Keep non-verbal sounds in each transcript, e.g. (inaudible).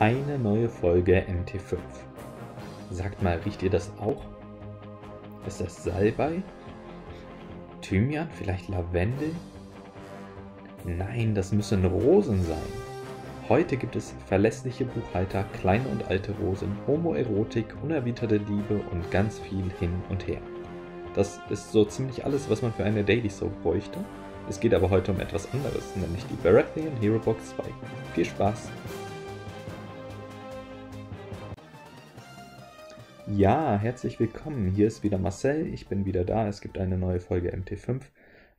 Eine neue Folge MT5. Sagt mal, riecht ihr das auch? Ist das Salbei? Thymian? Vielleicht Lavendel? Nein, das müssen Rosen sein. Heute gibt es verlässliche Buchhalter, kleine und alte Rosen, Homoerotik, unerwiderte Liebe und ganz viel hin und her. Das ist so ziemlich alles, was man für eine Daily Soap bräuchte. Es geht aber heute um etwas anderes, nämlich die Baratheon Hero Box 2. Viel Spaß! Ja, herzlich willkommen. Hier ist wieder Marcel. Ich bin wieder da. Es gibt eine neue Folge MT5.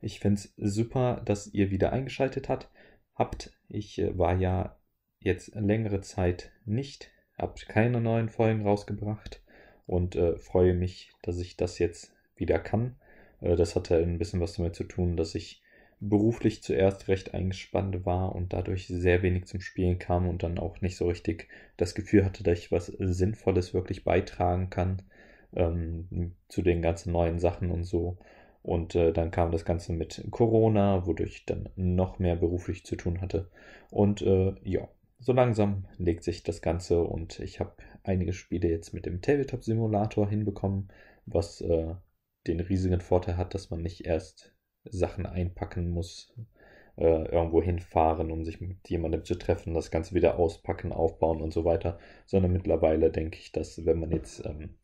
Ich finde es super, dass ihr wieder eingeschaltet hat, habt. Ich äh, war ja jetzt längere Zeit nicht, habe keine neuen Folgen rausgebracht und äh, freue mich, dass ich das jetzt wieder kann. Äh, das hatte ein bisschen was damit zu tun, dass ich beruflich zuerst recht eingespannt war und dadurch sehr wenig zum Spielen kam und dann auch nicht so richtig das Gefühl hatte, dass ich was Sinnvolles wirklich beitragen kann ähm, zu den ganzen neuen Sachen und so. Und äh, dann kam das Ganze mit Corona, wodurch ich dann noch mehr beruflich zu tun hatte. Und äh, ja, so langsam legt sich das Ganze und ich habe einige Spiele jetzt mit dem Tabletop-Simulator hinbekommen, was äh, den riesigen Vorteil hat, dass man nicht erst Sachen einpacken muss, äh, irgendwo hinfahren, um sich mit jemandem zu treffen, das Ganze wieder auspacken, aufbauen und so weiter, sondern mittlerweile denke ich, dass wenn man jetzt ähm,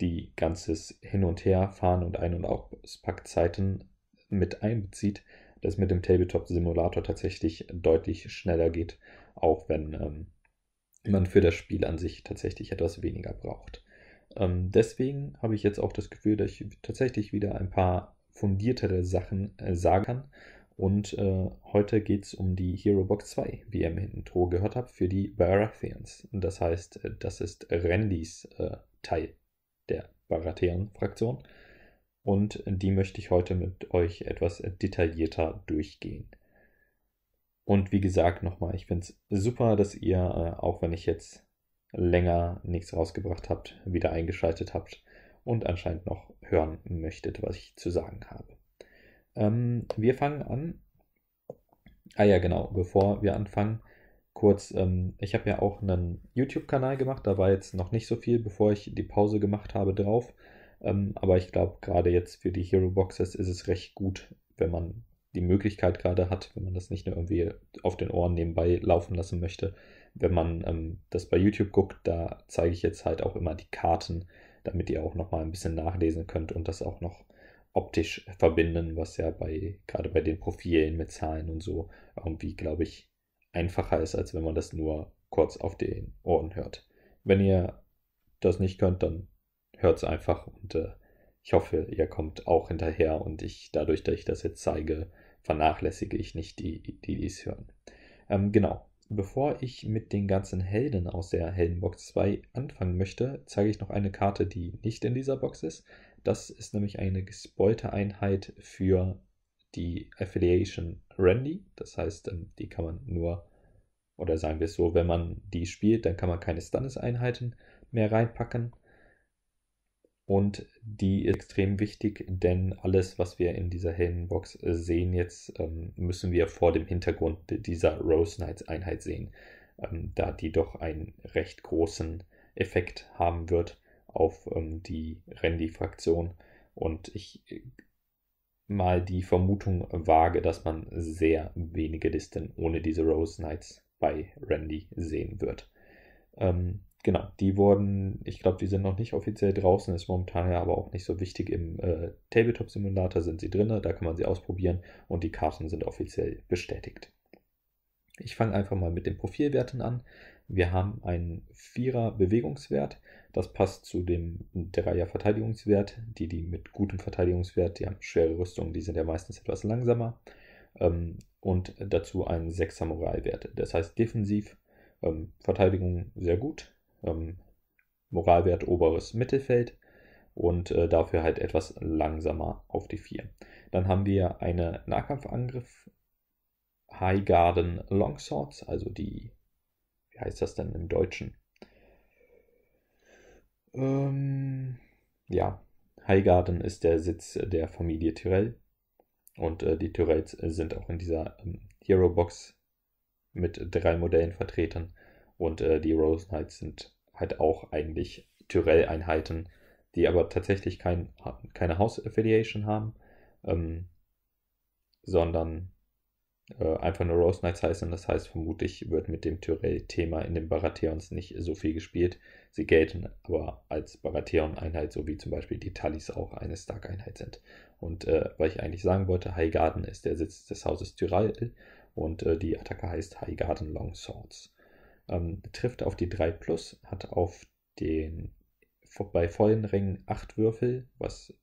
die ganzes Hin- und Herfahren und Ein- und Auspackzeiten mit einbezieht, dass mit dem Tabletop-Simulator tatsächlich deutlich schneller geht, auch wenn ähm, man für das Spiel an sich tatsächlich etwas weniger braucht. Ähm, deswegen habe ich jetzt auch das Gefühl, dass ich tatsächlich wieder ein paar fundiertere Sachen äh, sagen kann. Und äh, heute geht es um die Hero Box 2, wie ihr im Intro gehört habt, für die Baratheons. das heißt, äh, das ist Randys äh, Teil der Baratheon-Fraktion. Und die möchte ich heute mit euch etwas detaillierter durchgehen. Und wie gesagt, nochmal, ich finde es super, dass ihr, äh, auch wenn ich jetzt länger nichts rausgebracht habt, wieder eingeschaltet habt und anscheinend noch hören möchtet, was ich zu sagen habe. Ähm, wir fangen an. Ah ja, genau, bevor wir anfangen, kurz, ähm, ich habe ja auch einen YouTube-Kanal gemacht, da war jetzt noch nicht so viel, bevor ich die Pause gemacht habe, drauf. Ähm, aber ich glaube, gerade jetzt für die Hero Boxes ist es recht gut, wenn man die Möglichkeit gerade hat, wenn man das nicht nur irgendwie auf den Ohren nebenbei laufen lassen möchte. Wenn man ähm, das bei YouTube guckt, da zeige ich jetzt halt auch immer die Karten, damit ihr auch noch mal ein bisschen nachlesen könnt und das auch noch optisch verbinden, was ja bei gerade bei den Profilen mit Zahlen und so irgendwie, glaube ich, einfacher ist, als wenn man das nur kurz auf den Ohren hört. Wenn ihr das nicht könnt, dann hört es einfach und äh, ich hoffe, ihr kommt auch hinterher und ich, dadurch, dass ich das jetzt zeige, vernachlässige ich nicht die, die es hören. Ähm, genau. Bevor ich mit den ganzen Helden aus der Heldenbox 2 anfangen möchte, zeige ich noch eine Karte, die nicht in dieser Box ist. Das ist nämlich eine gespoilte Einheit für die Affiliation Randy. Das heißt, ähm, die kann man nur, oder sagen wir es so, wenn man die spielt, dann kann man keine Stannis-Einheiten mehr reinpacken. Und die ist extrem wichtig, denn alles, was wir in dieser Helmenbox äh, sehen jetzt, ähm, müssen wir vor dem Hintergrund dieser Rose Knights Einheit sehen, ähm, da die doch einen recht großen Effekt haben wird auf ähm, die Randy-Fraktion. Und ich äh, mal die Vermutung wage, dass man sehr wenige Listen ohne diese Rose Knights bei Randy sehen wird. Ähm, Genau, die wurden, ich glaube, die sind noch nicht offiziell draußen, ist momentan ja aber auch nicht so wichtig. Im äh, Tabletop-Simulator sind sie drin, da kann man sie ausprobieren und die Karten sind offiziell bestätigt. Ich fange einfach mal mit den Profilwerten an. Wir haben einen Vierer Bewegungswert. Das passt zu dem Dreier Verteidigungswert. Die, die mit gutem Verteidigungswert, die haben schwere Rüstungen, die sind ja meistens etwas langsamer. Ähm, und dazu einen Sechs Samurai-Wert. Das heißt defensiv, ähm, Verteidigung sehr gut, ähm, Moralwert oberes Mittelfeld und äh, dafür halt etwas langsamer auf die 4. Dann haben wir eine Nahkampfangriff High Garden Longswords, also die, wie heißt das denn im Deutschen? Ähm, ja, High Garden ist der Sitz der Familie Tyrell und äh, die Tyrells sind auch in dieser ähm, Hero Box mit drei Modellen vertreten und äh, die Rose Knights sind halt auch eigentlich Tyrell-Einheiten, die aber tatsächlich kein, keine House-Affiliation haben, ähm, sondern äh, einfach nur Rose Knights heißen. Das heißt, vermutlich wird mit dem Tyrell-Thema in den Baratheons nicht so viel gespielt. Sie gelten aber als Baratheon-Einheit, so wie zum Beispiel die Tullys auch eine Stark-Einheit sind. Und äh, was ich eigentlich sagen wollte, Highgarden ist der Sitz des Hauses Tyrell und äh, die Attacke heißt Highgarden Long Swords. Ähm, trifft auf die 3 Plus, hat auf den bei vollen Rängen 8 Würfel, was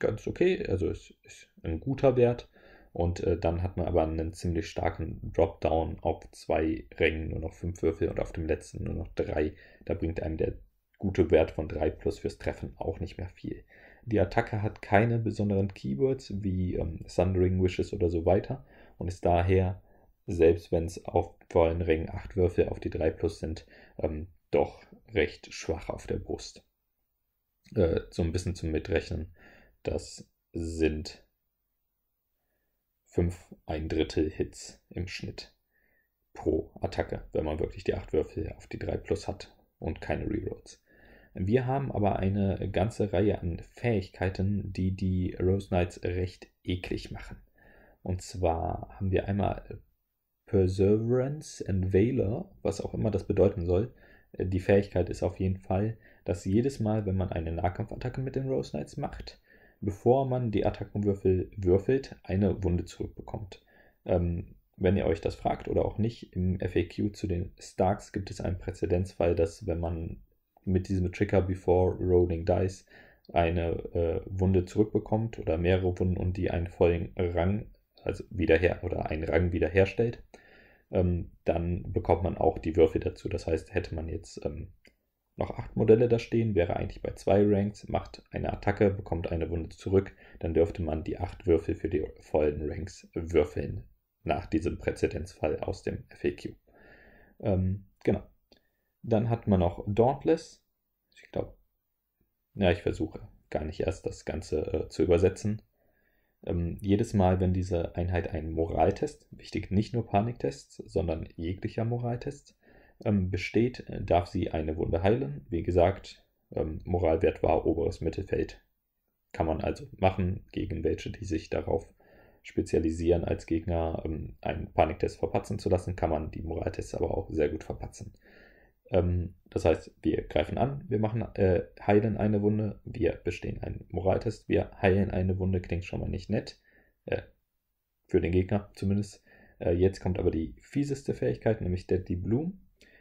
ganz okay, also ist, ist ein guter Wert. Und äh, dann hat man aber einen ziemlich starken Dropdown auf zwei Rängen, nur noch fünf Würfel und auf dem letzten nur noch drei. Da bringt einem der gute Wert von 3 plus fürs Treffen auch nicht mehr viel. Die Attacke hat keine besonderen Keywords wie ähm, Sundering Wishes oder so weiter und ist daher selbst wenn es auf vollen Ringen 8 Würfel auf die 3 plus sind, ähm, doch recht schwach auf der Brust. Äh, so ein bisschen zum Mitrechnen. Das sind 5 ein Drittel Hits im Schnitt pro Attacke, wenn man wirklich die 8 Würfel auf die 3 plus hat und keine Rerolls. Wir haben aber eine ganze Reihe an Fähigkeiten, die die Rose Knights recht eklig machen. Und zwar haben wir einmal Perseverance and Valor, was auch immer das bedeuten soll. Äh, die Fähigkeit ist auf jeden Fall, dass jedes Mal, wenn man eine Nahkampfattacke mit den Rose Knights macht, bevor man die Attackenwürfel würfelt, eine Wunde zurückbekommt. Ähm, wenn ihr euch das fragt oder auch nicht, im FAQ zu den Starks gibt es einen Präzedenzfall, dass wenn man mit diesem Trigger Before Rolling Dice eine äh, Wunde zurückbekommt oder mehrere Wunden und die einen vollen Rang, also wiederher oder einen Rang wiederherstellt, ähm, dann bekommt man auch die Würfel dazu. Das heißt, hätte man jetzt ähm, noch acht Modelle da stehen, wäre eigentlich bei zwei Ranks, macht eine Attacke, bekommt eine Wunde zurück, dann dürfte man die acht Würfel für die vollen Ranks würfeln. Nach diesem Präzedenzfall aus dem FAQ. Ähm, genau. Dann hat man noch Dauntless. Ich glaube, ja, ich versuche gar nicht erst das Ganze äh, zu übersetzen. Ähm, jedes Mal, wenn diese Einheit einen Moraltest, wichtig nicht nur Paniktests, sondern jeglicher Moraltest, ähm, besteht, äh, darf sie eine Wunde heilen. Wie gesagt, ähm, Moralwert war oberes Mittelfeld. Kann man also machen gegen welche, die sich darauf spezialisieren, als Gegner ähm, einen Paniktest verpatzen zu lassen, kann man die Moraltests aber auch sehr gut verpatzen. Ähm, das heißt, wir greifen an, wir machen, äh, heilen eine Wunde, wir bestehen einen Moraltest, wir heilen eine Wunde, klingt schon mal nicht nett. Äh, für den Gegner zumindest. Äh, jetzt kommt aber die fieseste Fähigkeit, nämlich Deadly Bloom.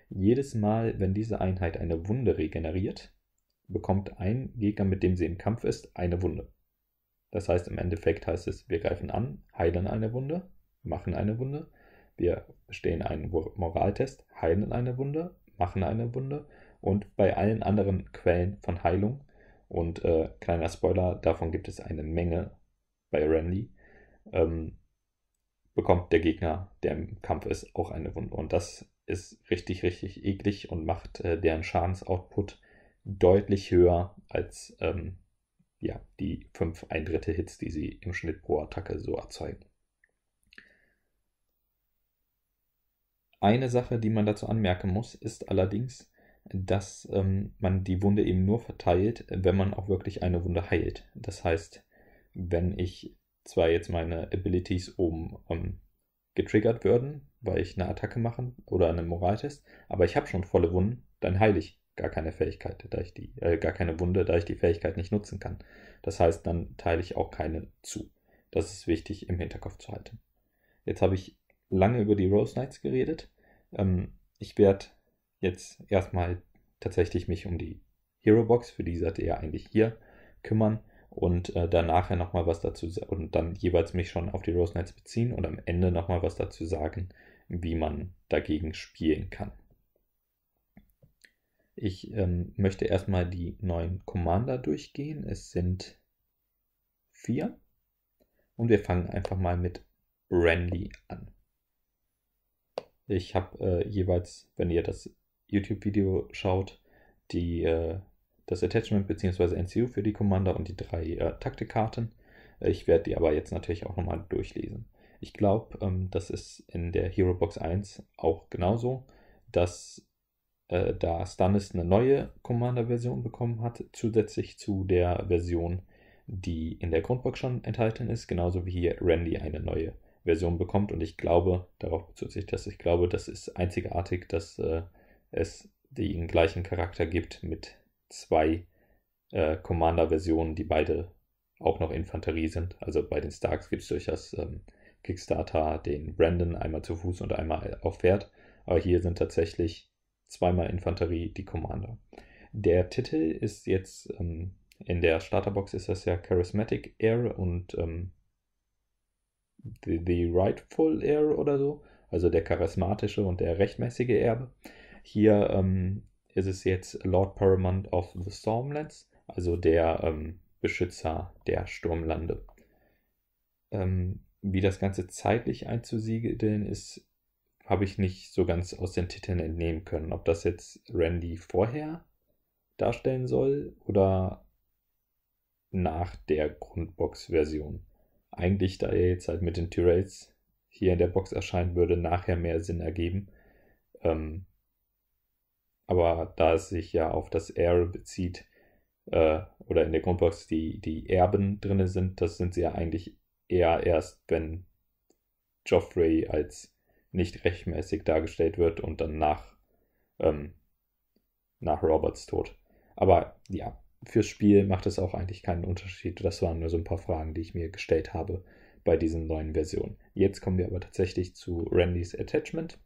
Jedes Mal, wenn diese Einheit eine Wunde regeneriert, bekommt ein Gegner, mit dem sie im Kampf ist, eine Wunde. Das heißt, im Endeffekt heißt es, wir greifen an, heilen eine Wunde, machen eine Wunde, wir bestehen einen Moraltest, heilen eine Wunde, machen eine Wunde und bei allen anderen Quellen von Heilung. Und äh, kleiner Spoiler, davon gibt es eine Menge bei Randy. Ähm, bekommt der Gegner, der im Kampf ist, auch eine Wunde. Und das ist richtig, richtig eklig und macht äh, deren Schadensoutput deutlich höher als ähm, ja, die 5 ein Drittel Hits, die sie im Schnitt pro Attacke so erzeugen. Eine Sache, die man dazu anmerken muss, ist allerdings, dass ähm, man die Wunde eben nur verteilt, wenn man auch wirklich eine Wunde heilt. Das heißt, wenn ich zwar jetzt meine Abilities oben ähm, getriggert würden, weil ich eine Attacke mache oder einen Moraltest, aber ich habe schon volle Wunden, dann heile ich gar keine Fähigkeit, da ich die, äh, gar keine Wunde, da ich die Fähigkeit nicht nutzen kann. Das heißt, dann teile ich auch keine zu. Das ist wichtig im Hinterkopf zu halten. Jetzt habe ich lange über die Rose Knights geredet. Ähm, ich werde jetzt erstmal tatsächlich mich um die Hero Box, für die seid ihr ja eigentlich hier, kümmern und äh, danach ja nochmal was dazu und dann jeweils mich schon auf die Rose Knights beziehen und am Ende nochmal was dazu sagen, wie man dagegen spielen kann. Ich ähm, möchte erstmal die neuen Commander durchgehen. Es sind vier. Und wir fangen einfach mal mit Branley an. Ich habe äh, jeweils, wenn ihr das YouTube-Video schaut, die, äh, das Attachment bzw. NCU für die Commander und die drei äh, Taktikkarten. Ich werde die aber jetzt natürlich auch nochmal durchlesen. Ich glaube, ähm, das ist in der Hero Box 1 auch genauso, dass äh, da Stannis eine neue Commander-Version bekommen hat, zusätzlich zu der Version, die in der Grundbox schon enthalten ist, genauso wie hier Randy eine neue Version bekommt. Und ich glaube, darauf bezieht sich das, ich glaube, das ist einzigartig, dass äh, es den gleichen Charakter gibt mit zwei äh, Commander-Versionen, die beide auch noch Infanterie sind. Also bei den Starks gibt es durchaus ähm, Kickstarter den Brandon einmal zu Fuß und einmal auf Pferd. Aber hier sind tatsächlich zweimal Infanterie die Commander. Der Titel ist jetzt ähm, in der Starterbox ist das ja Charismatic Air und ähm, The, the Rightful Heir oder so, also der charismatische und der rechtmäßige Erbe. Hier ähm, ist es jetzt Lord Paramount of the Stormlands, also der ähm, Beschützer der Sturmlande. Ähm, wie das Ganze zeitlich einzusiedeln ist, habe ich nicht so ganz aus den Titeln entnehmen können. Ob das jetzt Randy vorher darstellen soll oder nach der Grundbox-Version eigentlich, da er jetzt halt mit den Tyrades hier in der Box erscheinen würde, nachher mehr Sinn ergeben. Ähm, aber da es sich ja auf das Air bezieht, äh, oder in der Grundbox die, die Erben drin sind, das sind sie ja eigentlich eher erst, wenn Joffrey als nicht rechtmäßig dargestellt wird und dann nach, ähm, nach Roberts Tod. Aber ja, fürs Spiel macht es auch eigentlich keinen Unterschied. Das waren nur so ein paar Fragen, die ich mir gestellt habe bei diesen neuen Versionen. Jetzt kommen wir aber tatsächlich zu Randys Attachment.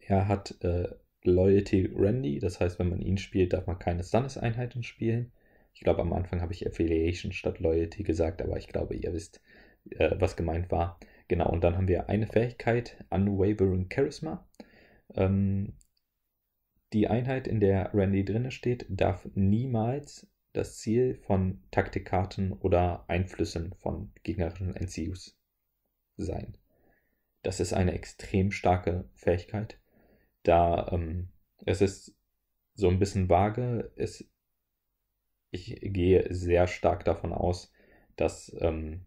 Er hat äh, Loyalty Randy, das heißt, wenn man ihn spielt, darf man keine Stannis-Einheiten spielen. Ich glaube, am Anfang habe ich Affiliation statt Loyalty gesagt, aber ich glaube, ihr wisst, äh, was gemeint war. Genau, und dann haben wir eine Fähigkeit, Unwavering Charisma. Ähm, die Einheit, in der Randy drinne steht, darf niemals das Ziel von Taktikkarten oder Einflüssen von gegnerischen NCUs sein. Das ist eine extrem starke Fähigkeit, da ähm, es ist so ein bisschen vage. Es, ich gehe sehr stark davon aus, dass ähm,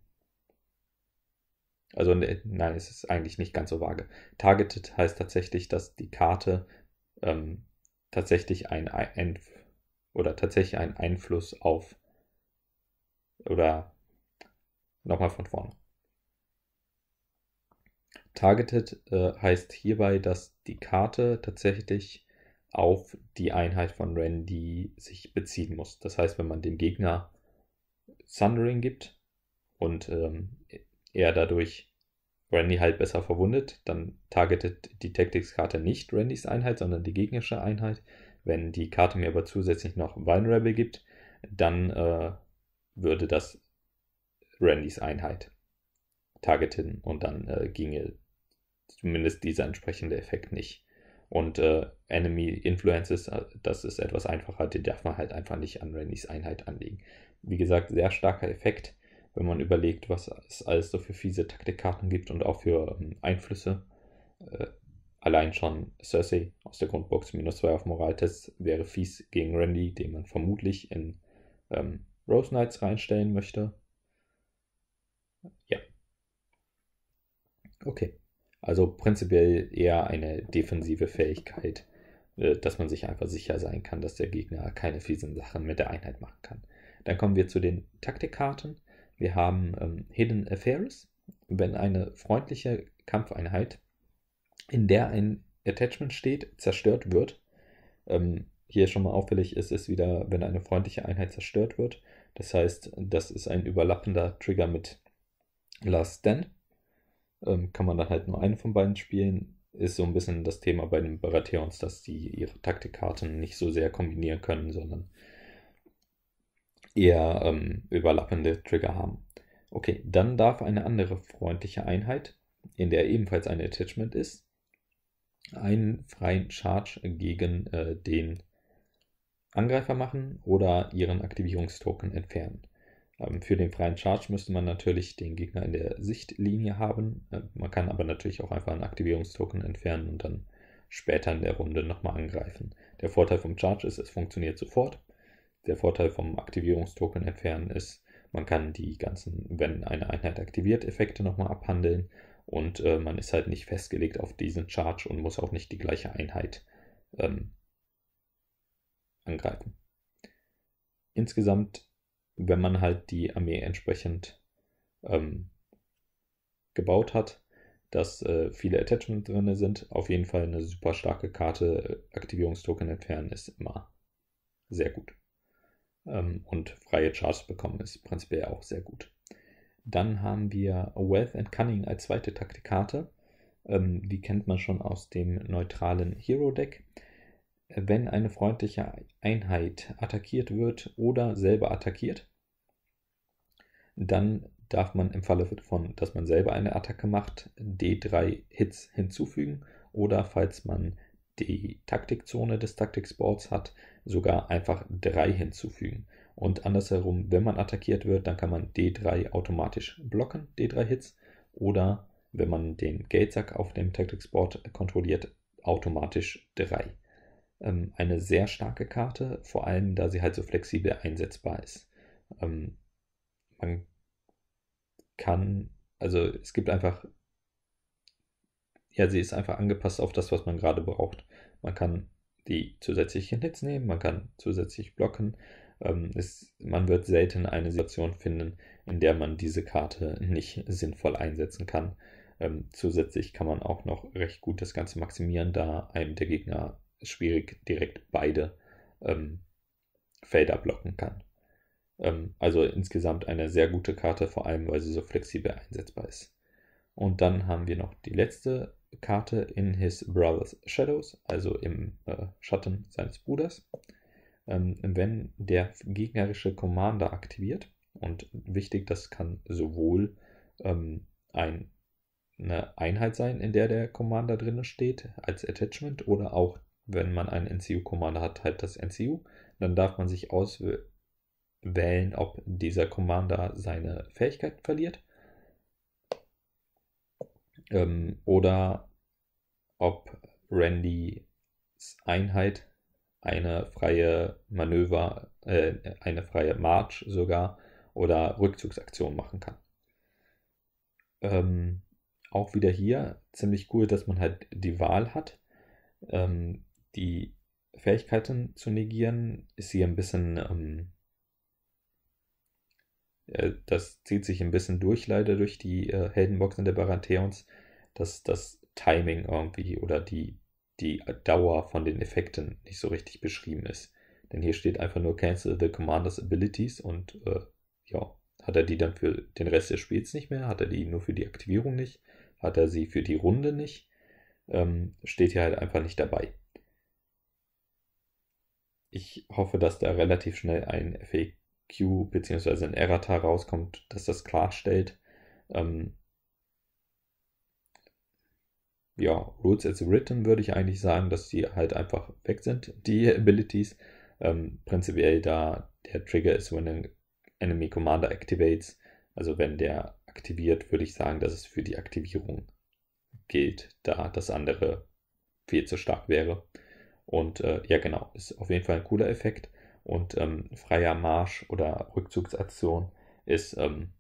also ne, nein, es ist eigentlich nicht ganz so vage. Targeted heißt tatsächlich, dass die Karte ähm, tatsächlich ein, ein oder tatsächlich einen Einfluss auf oder nochmal von vorne. Targeted äh, heißt hierbei, dass die Karte tatsächlich auf die Einheit von Randy sich beziehen muss. Das heißt, wenn man dem Gegner Thundering gibt und ähm, er dadurch Randy halt besser verwundet, dann targetet die Tactics-Karte nicht Randys Einheit, sondern die gegnerische Einheit. Wenn die Karte mir aber zusätzlich noch Vulnerable gibt, dann äh, würde das Randys Einheit targeten und dann äh, ginge zumindest dieser entsprechende Effekt nicht. Und äh, Enemy Influences, äh, das ist etwas einfacher, die darf man halt einfach nicht an Randys Einheit anlegen. Wie gesagt, sehr starker Effekt wenn man überlegt, was es alles so für fiese Taktikkarten gibt und auch für ähm, Einflüsse. Äh, allein schon Cersei aus der Grundbox minus 2 auf Moraltest wäre fies gegen Randy, den man vermutlich in ähm, Rose Knights reinstellen möchte. Ja. Okay. Also prinzipiell eher eine defensive Fähigkeit, äh, dass man sich einfach sicher sein kann, dass der Gegner keine fiesen Sachen mit der Einheit machen kann. Dann kommen wir zu den Taktikkarten. Wir haben ähm, Hidden Affairs, wenn eine freundliche Kampfeinheit, in der ein Attachment steht, zerstört wird. Ähm, hier schon mal auffällig ist es wieder, wenn eine freundliche Einheit zerstört wird. Das heißt, das ist ein überlappender Trigger mit Last Stand. Ähm, kann man dann halt nur einen von beiden spielen. Ist so ein bisschen das Thema bei den Baratheons, dass die ihre Taktikkarten nicht so sehr kombinieren können, sondern eher ähm, überlappende Trigger haben. Okay, dann darf eine andere freundliche Einheit, in der ebenfalls ein Attachment ist, einen freien Charge gegen äh, den Angreifer machen oder ihren Aktivierungstoken entfernen. Ähm, für den freien Charge müsste man natürlich den Gegner in der Sichtlinie haben. Äh, man kann aber natürlich auch einfach einen Aktivierungstoken entfernen und dann später in der Runde nochmal angreifen. Der Vorteil vom Charge ist, es funktioniert sofort der Vorteil vom Aktivierungstoken entfernen ist, man kann die ganzen, wenn eine Einheit aktiviert, Effekte nochmal abhandeln und äh, man ist halt nicht festgelegt auf diesen Charge und muss auch nicht die gleiche Einheit ähm, angreifen. Insgesamt, wenn man halt die Armee entsprechend ähm, gebaut hat, dass äh, viele Attachments drin sind, auf jeden Fall eine super starke Karte. Äh, Aktivierungstoken entfernen ist immer sehr gut. Ähm, und freie Charts bekommen, ist prinzipiell auch sehr gut. Dann haben wir Wealth and Cunning als zweite Taktikarte. Ähm, die kennt man schon aus dem neutralen Hero Deck. Wenn eine freundliche Einheit attackiert wird oder selber attackiert, dann darf man im Falle davon, dass man selber eine Attacke macht, D3 Hits hinzufügen oder falls man die Taktikzone des Taktiksports hat, sogar einfach 3 hinzufügen. Und andersherum, wenn man attackiert wird, dann kann man D3 automatisch blocken, D3 Hits. Oder wenn man den Gatesack auf dem Tactics Board kontrolliert, automatisch 3. Ähm, eine sehr starke Karte, vor allem da sie halt so flexibel einsetzbar ist. Ähm, man kann, also es gibt einfach, ja, sie ist einfach angepasst auf das, was man gerade braucht. Man kann die zusätzlich in Hits nehmen, man kann zusätzlich blocken. Ähm, es, man wird selten eine Situation finden, in der man diese Karte nicht sinnvoll einsetzen kann. Ähm, zusätzlich kann man auch noch recht gut das Ganze maximieren, da einem der Gegner schwierig direkt beide ähm, Felder blocken kann. Ähm, also insgesamt eine sehr gute Karte, vor allem weil sie so flexibel einsetzbar ist. Und dann haben wir noch die letzte Karte in his brother's shadows, also im äh, Schatten seines Bruders. Ähm, wenn der gegnerische Commander aktiviert, und wichtig, das kann sowohl ähm, ein, eine Einheit sein, in der der Commander drin steht, als Attachment, oder auch, wenn man einen NCU-Commander hat, halt das NCU, dann darf man sich auswählen, ob dieser Commander seine Fähigkeit verliert ähm, oder ob Randys Einheit eine freie Manöver, äh, eine freie March sogar oder Rückzugsaktion machen kann. Ähm, auch wieder hier ziemlich cool, dass man halt die Wahl hat. Ähm, die Fähigkeiten zu negieren ist hier ein bisschen, ähm, äh, das zieht sich ein bisschen durch leider durch die äh, Heldenbox der Baratheons, dass das Timing irgendwie oder die, die Dauer von den Effekten nicht so richtig beschrieben ist. Denn hier steht einfach nur Cancel the Commander's Abilities und äh, ja, hat er die dann für den Rest des Spiels nicht mehr? Hat er die nur für die Aktivierung nicht? Hat er sie für die Runde nicht? Ähm, steht hier halt einfach nicht dabei. Ich hoffe, dass da relativ schnell ein FAQ bzw. ein Errata rauskommt, dass das klarstellt. Ähm, ja, Rules as Written würde ich eigentlich sagen, dass die halt einfach weg sind, die (laughs) Abilities. Ähm, prinzipiell da der Trigger ist, wenn ein Enemy Commander activates, also wenn der aktiviert, würde ich sagen, dass es für die Aktivierung gilt, da das andere viel zu stark wäre. Und äh, ja, genau, ist auf jeden Fall ein cooler Effekt. Und ähm, freier Marsch oder Rückzugsaktion ist ähm,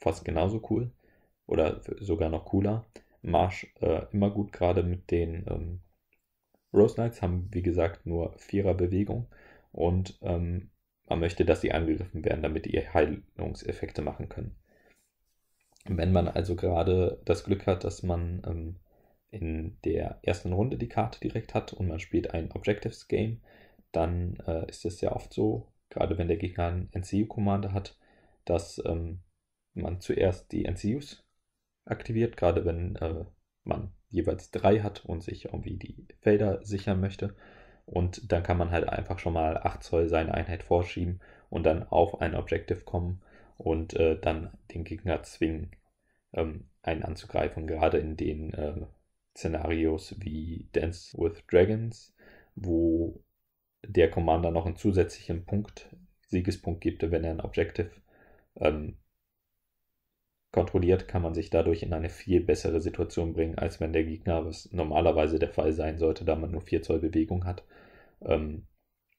fast genauso cool oder sogar noch cooler. Marsch äh, immer gut, gerade mit den ähm, Rose Knights haben, wie gesagt, nur Vierer Bewegung und ähm, man möchte, dass sie angegriffen werden, damit die Heilungseffekte machen können. Wenn man also gerade das Glück hat, dass man ähm, in der ersten Runde die Karte direkt hat und man spielt ein Objectives Game, dann äh, ist es ja oft so, gerade wenn der Gegner einen NCU-Commander hat, dass ähm, man zuerst die NCUs aktiviert, gerade wenn äh, man jeweils drei hat und sich irgendwie die Felder sichern möchte. Und dann kann man halt einfach schon mal 8 Zoll seine Einheit vorschieben und dann auf ein Objective kommen und äh, dann den Gegner zwingen, ähm, einen anzugreifen. Gerade in den äh, Szenarios wie Dance with Dragons, wo der Commander noch einen zusätzlichen Punkt, Siegespunkt gibt, wenn er ein Objective ähm, kontrolliert, kann man sich dadurch in eine viel bessere Situation bringen, als wenn der Gegner, was normalerweise der Fall sein sollte, da man nur 4 Zoll Bewegung hat, ähm,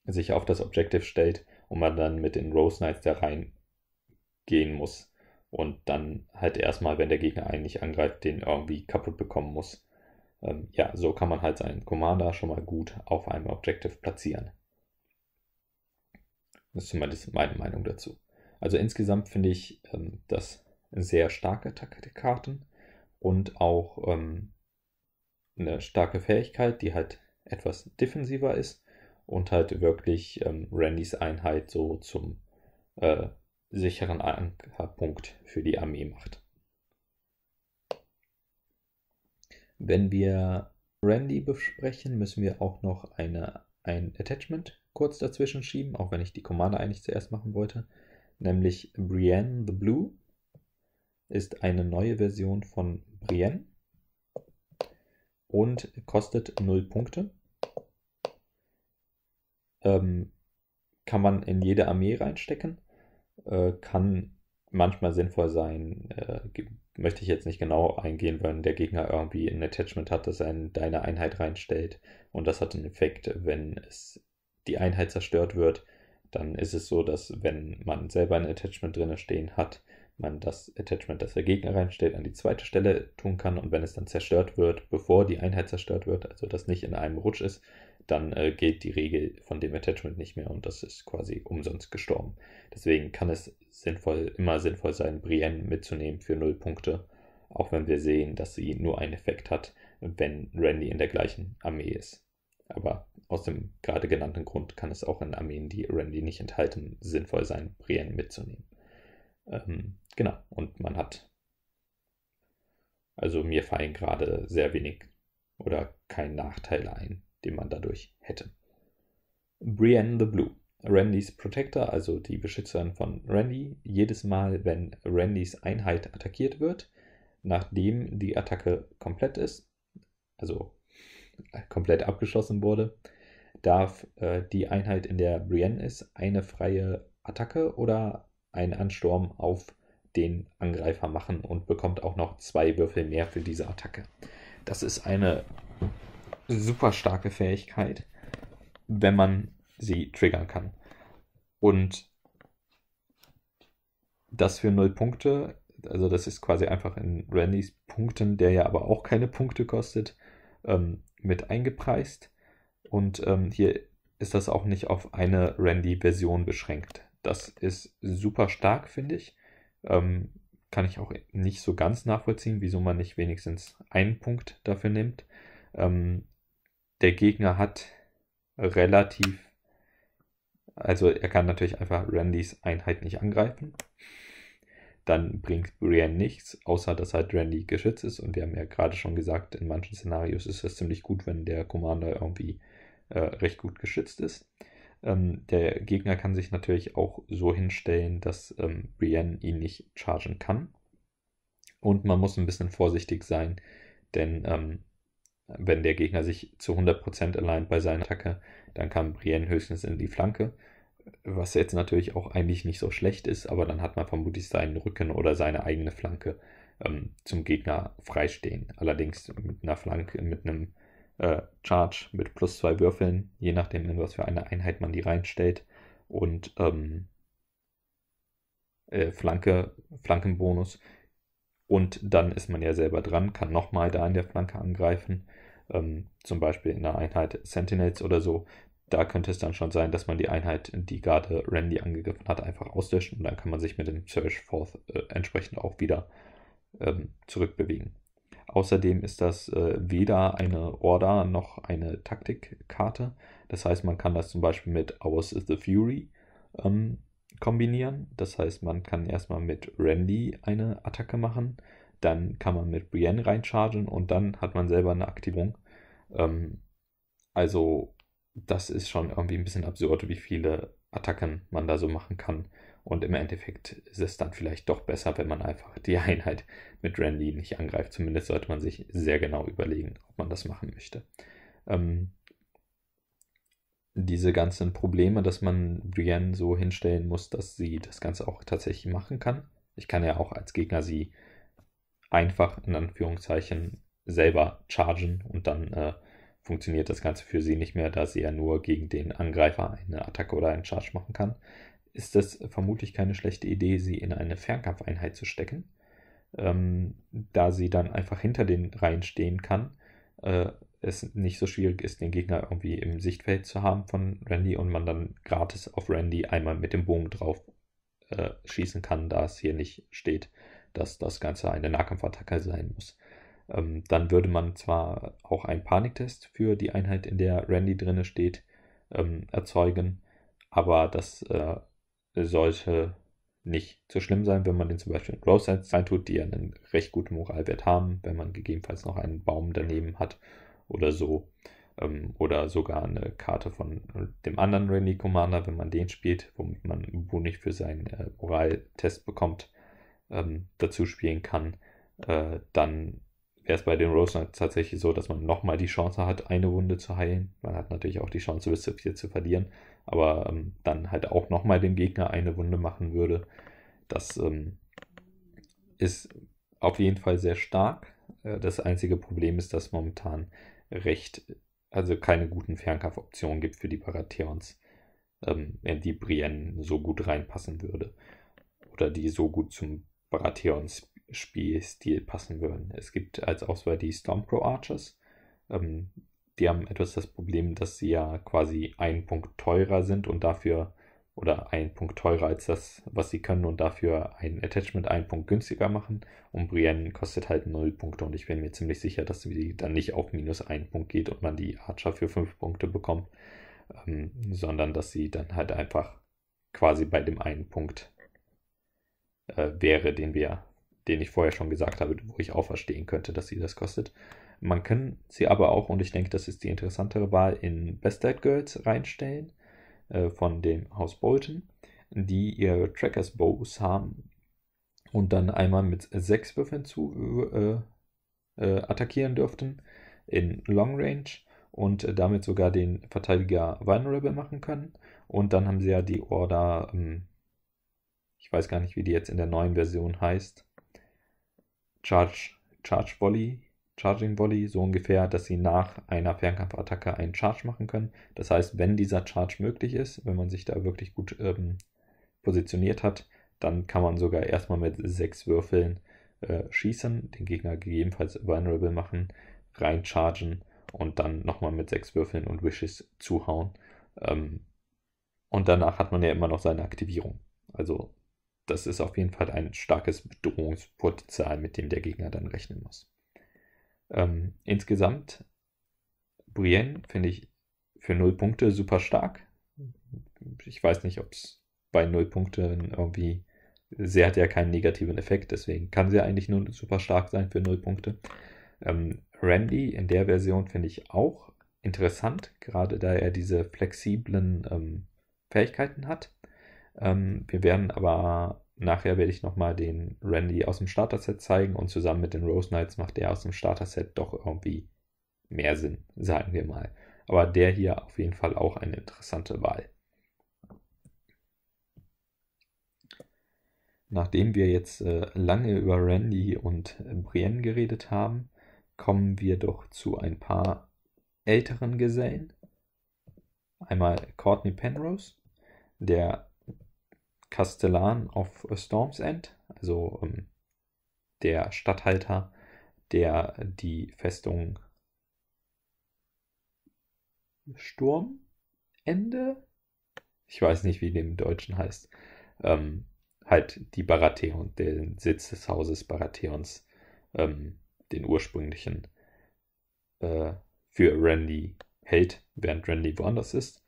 sich auf das Objective stellt und man dann mit den Rose Knights da reingehen muss und dann halt erstmal, wenn der Gegner einen nicht angreift, den irgendwie kaputt bekommen muss. Ähm, ja, so kann man halt seinen Commander schon mal gut auf einem Objective platzieren. Das ist zumindest meine Meinung dazu. Also insgesamt finde ich ähm, das sehr starke Karten und auch ähm, eine starke Fähigkeit, die halt etwas defensiver ist und halt wirklich ähm, Randys Einheit so zum äh, sicheren Ankerpunkt für die Armee macht. Wenn wir Randy besprechen, müssen wir auch noch eine, ein Attachment kurz dazwischen schieben, auch wenn ich die Kommande eigentlich zuerst machen wollte, nämlich Brienne the Blue ist eine neue Version von Brienne und kostet 0 Punkte. Ähm, kann man in jede Armee reinstecken, äh, kann manchmal sinnvoll sein, äh, möchte ich jetzt nicht genau eingehen, wenn der Gegner irgendwie ein Attachment hat, das er in deine Einheit reinstellt und das hat einen Effekt, wenn es die Einheit zerstört wird, dann ist es so, dass wenn man selber ein Attachment drin stehen hat, man das Attachment, das der Gegner reinstellt, an die zweite Stelle tun kann und wenn es dann zerstört wird, bevor die Einheit zerstört wird, also das nicht in einem Rutsch ist, dann äh, gilt die Regel von dem Attachment nicht mehr und das ist quasi umsonst gestorben. Deswegen kann es sinnvoll, immer sinnvoll sein, Brienne mitzunehmen für 0 Punkte, auch wenn wir sehen, dass sie nur einen Effekt hat, wenn Randy in der gleichen Armee ist. Aber aus dem gerade genannten Grund kann es auch in Armeen, die Randy nicht enthalten, sinnvoll sein, Brienne mitzunehmen. Ähm, genau, und man hat. Also mir fallen gerade sehr wenig oder kein Nachteil ein, den man dadurch hätte. Brienne the Blue. Randys Protector, also die Beschützerin von Randy, jedes Mal, wenn Randys Einheit attackiert wird, nachdem die Attacke komplett ist, also äh, komplett abgeschlossen wurde, darf äh, die Einheit, in der Brienne ist, eine freie Attacke oder einen Ansturm auf den Angreifer machen und bekommt auch noch zwei Würfel mehr für diese Attacke. Das ist eine super starke Fähigkeit, wenn man sie triggern kann. Und das für null Punkte, also das ist quasi einfach in Randys Punkten, der ja aber auch keine Punkte kostet, ähm, mit eingepreist. Und ähm, hier ist das auch nicht auf eine Randy-Version beschränkt. Das ist super stark, finde ich. Ähm, kann ich auch nicht so ganz nachvollziehen, wieso man nicht wenigstens einen Punkt dafür nimmt. Ähm, der Gegner hat relativ, also er kann natürlich einfach Randys Einheit nicht angreifen. Dann bringt Brienne nichts, außer dass halt Randy geschützt ist. Und wir haben ja gerade schon gesagt, in manchen Szenarios ist das ziemlich gut, wenn der Commander irgendwie äh, recht gut geschützt ist. Ähm, der Gegner kann sich natürlich auch so hinstellen, dass ähm, Brienne ihn nicht chargen kann. Und man muss ein bisschen vorsichtig sein, denn ähm, wenn der Gegner sich zu 100% allein bei seiner Attacke, dann kann Brienne höchstens in die Flanke. Was jetzt natürlich auch eigentlich nicht so schlecht ist, aber dann hat man vermutlich seinen Rücken oder seine eigene Flanke ähm, zum Gegner freistehen. Allerdings mit einer Flanke, mit einem äh, Charge mit plus zwei Würfeln, je nachdem, in was für eine Einheit man die reinstellt. Und ähm, äh, Flanke, Flankenbonus. Und dann ist man ja selber dran, kann nochmal da in der Flanke angreifen. Ähm, zum Beispiel in der Einheit Sentinels oder so. Da könnte es dann schon sein, dass man die Einheit, die gerade Randy angegriffen hat, einfach auslöscht und dann kann man sich mit dem Search Forth äh, entsprechend auch wieder ähm, zurückbewegen. Außerdem ist das äh, weder eine Order noch eine Taktikkarte. Das heißt, man kann das zum Beispiel mit Ours is the Fury ähm, kombinieren. Das heißt, man kann erstmal mit Randy eine Attacke machen, dann kann man mit Brienne reinchargen und dann hat man selber eine Aktivierung. Ähm, also, das ist schon irgendwie ein bisschen absurd, wie viele Attacken man da so machen kann. Und im Endeffekt ist es dann vielleicht doch besser, wenn man einfach die (laughs) Einheit mit Randy nicht angreift. Zumindest sollte man sich sehr genau überlegen, ob man das machen möchte. Ähm, diese ganzen Probleme, dass man Brienne so hinstellen muss, dass sie das Ganze auch tatsächlich machen kann. Ich kann ja auch als Gegner sie einfach in Anführungszeichen selber chargen und dann äh, funktioniert das Ganze für sie nicht mehr, da sie ja nur gegen den Angreifer eine Attacke oder einen Charge machen kann ist es vermutlich keine schlechte Idee, sie in eine Fernkampfeinheit zu stecken, ähm, da sie dann einfach hinter den Reihen stehen kann. Äh, es nicht so schwierig ist, den Gegner irgendwie im Sichtfeld zu haben von Randy und man dann gratis auf Randy einmal mit dem Bogen drauf äh, schießen kann, da es hier nicht steht, dass das Ganze eine Nahkampfattacke sein muss. Ähm, dann würde man zwar auch einen Paniktest für die Einheit, in der Randy drinne steht, ähm, erzeugen, aber das äh, sollte nicht so schlimm sein, wenn man den zum Beispiel in Groves reintut, die ja einen recht guten Moralwert haben, wenn man gegebenenfalls noch einen Baum daneben hat oder so. Ähm, oder sogar eine Karte von dem anderen Rainy Commander, wenn man den spielt, womit man Bunig für seinen äh, Moraltest bekommt, ähm, dazu spielen kann. Äh, dann wäre es bei den Rosen tatsächlich so, dass man nochmal die Chance hat, eine Wunde zu heilen. Man hat natürlich auch die Chance, bis zu vier zu verlieren aber ähm, dann halt auch nochmal dem Gegner eine Wunde machen würde. Das ähm, ist auf jeden Fall sehr stark. Äh, das einzige Problem ist, dass momentan recht, also keine guten Fernkampfoptionen gibt für die Baratheons, ähm, in die Brienne so gut reinpassen würde. Oder die so gut zum Baratheons-Spielstil passen würden. Es gibt als Auswahl die Stormcrow Archers. Ähm, die haben etwas das Problem, dass sie ja quasi einen Punkt teurer sind und dafür oder einen Punkt teurer als das, was sie können und dafür ein Attachment einen Punkt günstiger machen. Und Brienne kostet halt 0 Punkte und ich bin mir ziemlich sicher, dass sie dann nicht auf minus einen Punkt geht und man die Archer für 5 Punkte bekommt, ähm, sondern dass sie dann halt einfach quasi bei dem einen Punkt äh, wäre, den wir, den ich vorher schon gesagt habe, wo ich auferstehen könnte, dass sie das kostet. Man kann sie aber auch, und ich denke, das ist die interessantere Wahl, in Best Dead Girls reinstellen äh, von dem Haus Bolton, die ihre Trackers Bows haben und dann einmal mit sechs Würfeln zu äh, äh, attackieren dürften in Long Range und damit sogar den Verteidiger vulnerable machen können. Und dann haben sie ja die Order, ähm, ich weiß gar nicht, wie die jetzt in der neuen Version heißt, Charge, Charge Volley Charging Volley, so ungefähr, dass sie nach einer Fernkampfattacke einen Charge machen können. Das heißt, wenn dieser Charge möglich ist, wenn man sich da wirklich gut ähm, positioniert hat, dann kann man sogar erstmal mit sechs Würfeln äh, schießen, den Gegner gegebenenfalls vulnerable machen, reinchargen und dann nochmal mit sechs Würfeln und Wishes zuhauen. Ähm, und danach hat man ja immer noch seine Aktivierung. Also das ist auf jeden Fall ein starkes Bedrohungspotenzial, mit dem der Gegner dann rechnen muss. Ähm, insgesamt, Brienne finde ich für null Punkte super stark. Ich weiß nicht, ob es bei null Punkten irgendwie. Sie hat ja keinen negativen Effekt, deswegen kann sie eigentlich nur super stark sein für null Punkte. Ähm, Randy in der Version finde ich auch interessant, gerade da er diese flexiblen ähm, Fähigkeiten hat. Ähm, wir werden aber Nachher werde ich nochmal den Randy aus dem Starter-Set zeigen und zusammen mit den Rose Knights macht der aus dem Starter-Set doch irgendwie mehr Sinn, sagen wir mal. Aber der hier auf jeden Fall auch eine interessante Wahl. Nachdem wir jetzt äh, lange über Randy und Brienne geredet haben, kommen wir doch zu ein paar älteren Gesellen. Einmal Courtney Penrose, der Kastellan of Storm's End, also ähm, der Statthalter, der die Festung Sturmende, ich weiß nicht, wie dem im Deutschen heißt, ähm, halt die Baratheon, den Sitz des Hauses Baratheons, ähm, den ursprünglichen, äh, für Randy hält, während Randy woanders ist.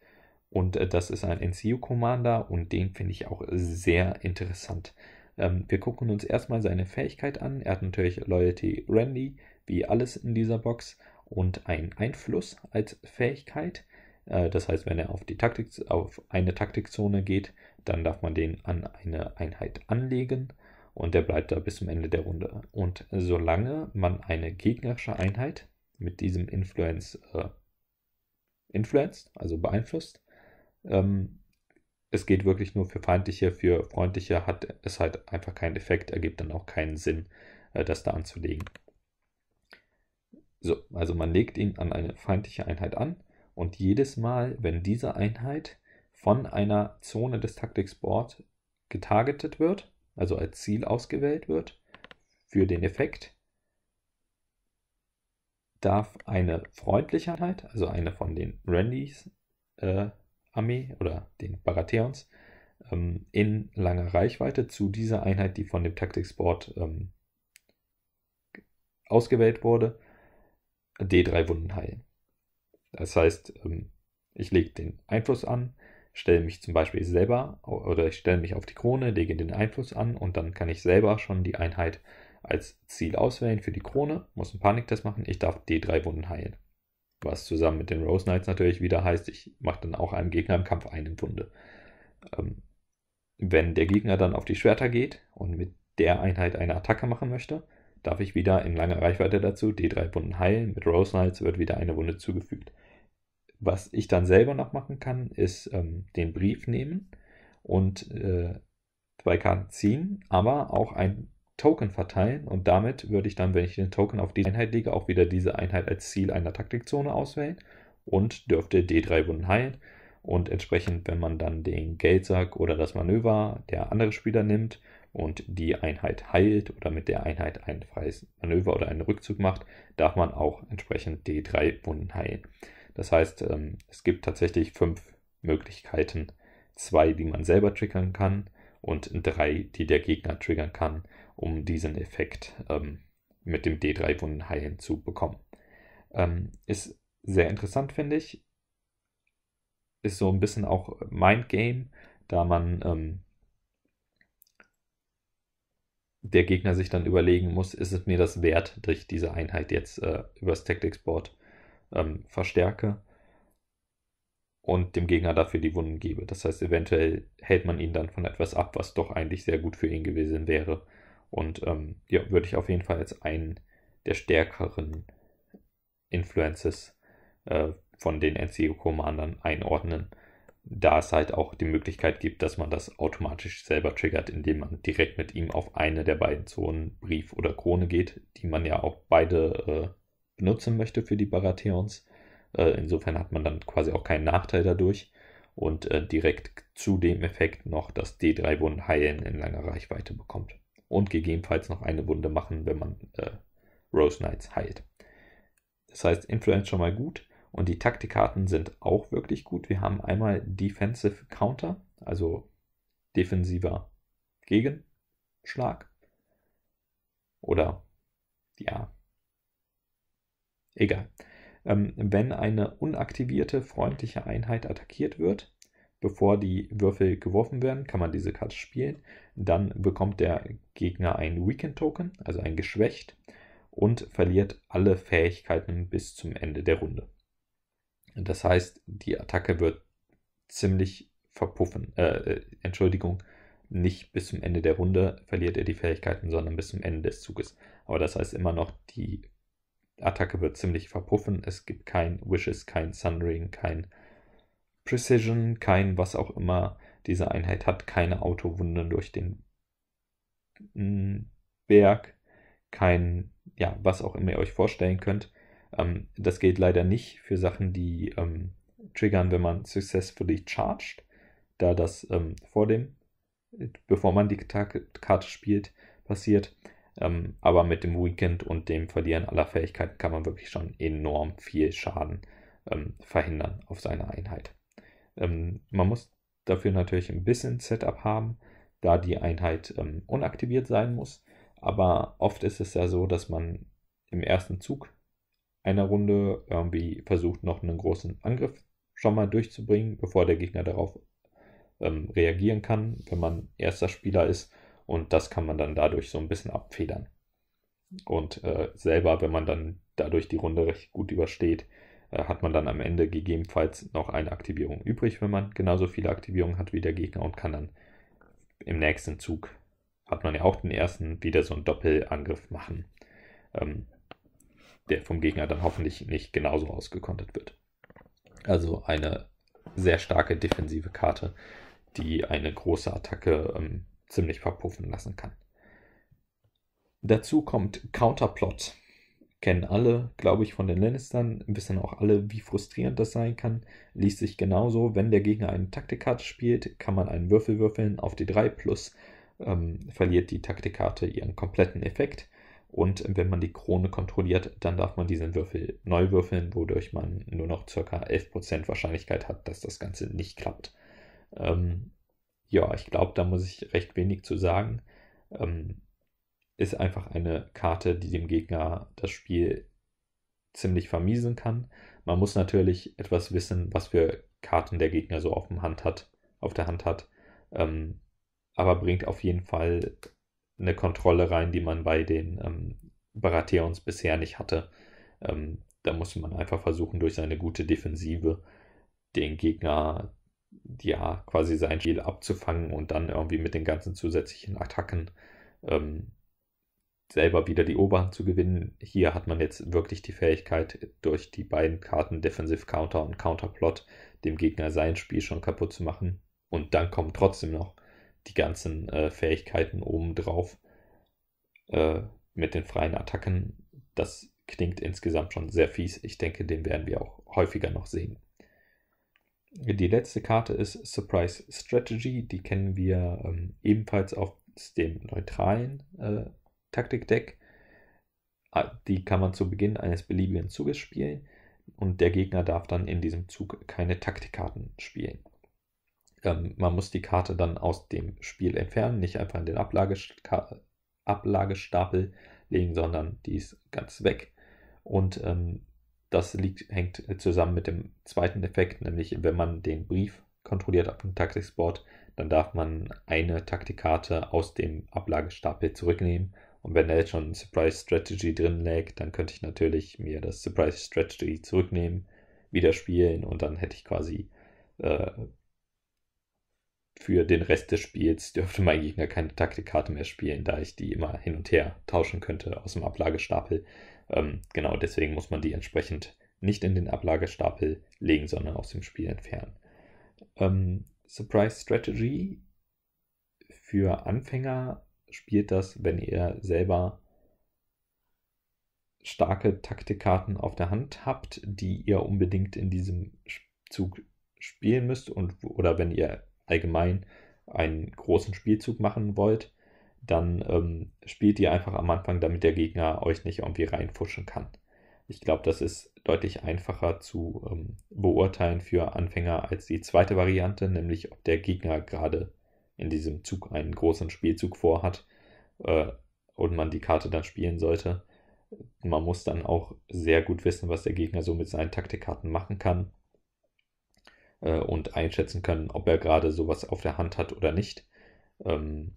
Und äh, das ist ein NCU-Commander und den finde ich auch sehr interessant. Ähm, wir gucken uns erstmal seine Fähigkeit an. Er hat natürlich Loyalty Randy, wie alles in dieser Box, und einen Einfluss als Fähigkeit. Äh, das heißt, wenn er auf, die Taktik, auf eine Taktikzone geht, dann darf man den an eine Einheit anlegen und der bleibt da bis zum Ende der Runde. Und solange man eine gegnerische Einheit mit diesem Influence äh, influenced, also beeinflusst, ähm, es geht wirklich nur für feindliche, für freundliche hat es halt einfach keinen Effekt, ergibt dann auch keinen Sinn, äh, das da anzulegen. So, also man legt ihn an eine feindliche Einheit an und jedes Mal, wenn diese Einheit von einer Zone des Taktiksports getargetet wird, also als Ziel ausgewählt wird für den Effekt, darf eine freundliche Einheit, also eine von den Randys, äh, Armee oder den Baratheons ähm, in langer Reichweite zu dieser Einheit, die von dem Taktiksport ähm, ausgewählt wurde, D3 Wunden heilen. Das heißt, ähm, ich lege den Einfluss an, stelle mich zum Beispiel selber oder ich stelle mich auf die Krone, lege den Einfluss an und dann kann ich selber schon die Einheit als Ziel auswählen für die Krone, muss einen Paniktest machen, ich darf D3 Wunden heilen was zusammen mit den Rose Knights natürlich wieder heißt, ich mache dann auch einem Gegner im Kampf eine Wunde. Ähm, wenn der Gegner dann auf die Schwerter geht und mit der Einheit eine Attacke machen möchte, darf ich wieder in langer Reichweite dazu D3 Wunden heilen. Mit Rose Knights wird wieder eine Wunde zugefügt. Was ich dann selber noch machen kann, ist ähm, den Brief nehmen und äh, zwei Karten ziehen, aber auch ein Token verteilen und damit würde ich dann, wenn ich den Token auf die Einheit lege, auch wieder diese Einheit als Ziel einer Taktikzone auswählen und dürfte D3 Wunden heilen. Und entsprechend, wenn man dann den Geldsack oder das Manöver der andere Spieler nimmt und die Einheit heilt oder mit der Einheit ein freies Manöver oder einen Rückzug macht, darf man auch entsprechend D3 Wunden heilen. Das heißt, ähm, es gibt tatsächlich fünf Möglichkeiten. Zwei, die man selber triggern kann und drei, die der Gegner triggern kann um diesen Effekt ähm, mit dem D3-Wunden heilen zu bekommen. Ähm, ist sehr interessant, finde ich. Ist so ein bisschen auch Mindgame, da man ähm, der Gegner sich dann überlegen muss, ist es mir das wert, dass ich diese Einheit jetzt äh, übers Tactics Board ähm, verstärke und dem Gegner dafür die Wunden gebe. Das heißt, eventuell hält man ihn dann von etwas ab, was doch eigentlich sehr gut für ihn gewesen wäre, und ähm, ja, würde ich auf jeden Fall als einen der stärkeren Influences äh, von den NCO-Commandern einordnen, da es halt auch die Möglichkeit gibt, dass man das automatisch selber triggert, indem man direkt mit ihm auf eine der beiden Zonen Brief oder Krone geht, die man ja auch beide äh, benutzen möchte für die Baratheons. Äh, insofern hat man dann quasi auch keinen Nachteil dadurch und äh, direkt zu dem Effekt noch das D3-Wunden heilen in langer Reichweite bekommt und gegebenenfalls noch eine Wunde machen, wenn man äh, Rose Knights heilt. Das heißt, Influence schon mal gut und die Taktikkarten sind auch wirklich gut. Wir haben einmal Defensive Counter, also defensiver Gegenschlag. Oder ja, egal. Ähm, wenn eine unaktivierte freundliche Einheit attackiert wird, Bevor die Würfel geworfen werden, kann man diese Karte spielen. Dann bekommt der Gegner ein Weekend Token, also ein Geschwächt, und verliert alle Fähigkeiten bis zum Ende der Runde. Das heißt, die Attacke wird ziemlich verpuffen. Äh, Entschuldigung, nicht bis zum Ende der Runde verliert er die Fähigkeiten, sondern bis zum Ende des Zuges. Aber das heißt immer noch, die Attacke wird ziemlich verpuffen. Es gibt kein Wishes, kein Sundering, kein Precision, kein was auch immer. Diese Einheit hat keine Autowunden durch den mm, Berg, kein, ja, was auch immer ihr euch vorstellen könnt. Ähm, das gilt leider nicht für Sachen, die ähm, triggern, wenn man successfully charged, da das ähm, vor dem, bevor man die Karte spielt, passiert. Ähm, aber mit dem Weekend und dem Verlieren aller Fähigkeiten kann man wirklich schon enorm viel Schaden ähm, verhindern auf seiner Einheit. Ähm, man muss dafür natürlich ein bisschen Setup haben, da die Einheit ähm, unaktiviert sein muss. Aber oft ist es ja so, dass man im ersten Zug einer Runde irgendwie versucht, noch einen großen Angriff schon mal durchzubringen, bevor der Gegner darauf ähm, reagieren kann, wenn man erster Spieler ist. Und das kann man dann dadurch so ein bisschen abfedern. Und äh, selber, wenn man dann dadurch die Runde recht gut übersteht, äh, hat man dann am Ende gegebenenfalls noch eine Aktivierung übrig, wenn man genauso viele Aktivierungen hat wie der Gegner und kann dann im nächsten Zug, hat man ja auch den ersten, wieder so einen Doppelangriff machen, ähm, der vom Gegner dann hoffentlich nicht genauso ausgekontet wird. Also eine sehr starke defensive Karte, die eine große Attacke ähm, ziemlich verpuffen lassen kann. Dazu kommt Counterplot kennen alle, glaube ich, von den Lannistern, wissen auch alle, wie frustrierend das sein kann. Liest sich genauso, wenn der Gegner eine Taktikkarte spielt, kann man einen Würfel würfeln auf die 3 plus, ähm, verliert die Taktikkarte ihren kompletten Effekt. Und wenn man die Krone kontrolliert, dann darf man diesen Würfel neu würfeln, wodurch man nur noch ca. 11% Wahrscheinlichkeit hat, dass das Ganze nicht klappt. Ähm, ja, ich glaube, da muss ich recht wenig zu sagen. Ähm, ist einfach eine Karte, die dem Gegner das Spiel ziemlich vermiesen kann. Man muss natürlich etwas wissen, was für Karten der Gegner so auf, dem Hand hat, auf der Hand hat. Ähm, aber bringt auf jeden Fall eine Kontrolle rein, die man bei den ähm, Baratheons bisher nicht hatte. Ähm, da musste man einfach versuchen, durch seine gute Defensive den Gegner ja quasi sein Spiel abzufangen und dann irgendwie mit den ganzen zusätzlichen Attacken ähm, selber wieder die Oberhand zu gewinnen. Hier hat man jetzt wirklich die Fähigkeit, durch die beiden Karten Defensive Counter und Counterplot dem Gegner sein Spiel schon kaputt zu machen. Und dann kommen trotzdem noch die ganzen äh, Fähigkeiten obendrauf äh, mit den freien Attacken. Das klingt insgesamt schon sehr fies. Ich denke, den werden wir auch häufiger noch sehen. Die letzte Karte ist Surprise Strategy. Die kennen wir ähm, ebenfalls aus dem neutralen äh, Taktik-Deck. Ah, die kann man zu Beginn eines beliebigen Zuges spielen und der Gegner darf dann in diesem Zug keine Taktikkarten spielen. Ähm, man muss die Karte dann aus dem Spiel entfernen, nicht einfach in den Ablagesta Ablagestapel legen, sondern die ist ganz weg. Und ähm, das liegt, hängt zusammen mit dem zweiten Effekt, nämlich wenn man den Brief kontrolliert auf dem Taktiksport, dann darf man eine Taktikkarte aus dem Ablagestapel zurücknehmen und wenn da jetzt schon Surprise Strategy drin lag, dann könnte ich natürlich mir das Surprise Strategy zurücknehmen, wieder spielen und dann hätte ich quasi äh, für den Rest des Spiels dürfte mein Gegner keine Taktikkarte mehr spielen, da ich die immer hin und her tauschen könnte aus dem Ablagestapel. Ähm, genau deswegen muss man die entsprechend nicht in den Ablagestapel legen, sondern aus dem Spiel entfernen. Ähm, Surprise Strategy für Anfänger spielt das, wenn ihr selber starke Taktikkarten auf der Hand habt, die ihr unbedingt in diesem Zug spielen müsst und oder wenn ihr allgemein einen großen Spielzug machen wollt, dann ähm, spielt ihr einfach am Anfang, damit der Gegner euch nicht irgendwie reinfuschen kann. Ich glaube, das ist deutlich einfacher zu ähm, beurteilen für Anfänger als die zweite Variante, nämlich ob der Gegner gerade in diesem Zug einen großen Spielzug vorhat äh, und man die Karte dann spielen sollte. Man muss dann auch sehr gut wissen, was der Gegner so mit seinen Taktikkarten machen kann äh, und einschätzen können, ob er gerade sowas auf der Hand hat oder nicht. Ähm,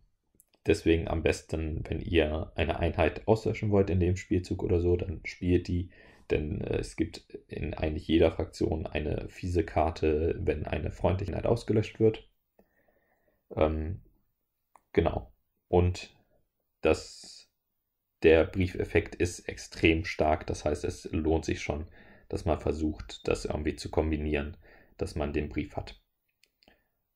deswegen am besten, wenn ihr eine Einheit auslöschen wollt in dem Spielzug oder so, dann spielt die denn äh, es gibt in eigentlich jeder Fraktion eine fiese Karte, wenn eine Freundlichkeit ausgelöscht wird. Ähm, genau. Und das, der Briefeffekt ist extrem stark. Das heißt, es lohnt sich schon, dass man versucht, das irgendwie zu kombinieren, dass man den Brief hat.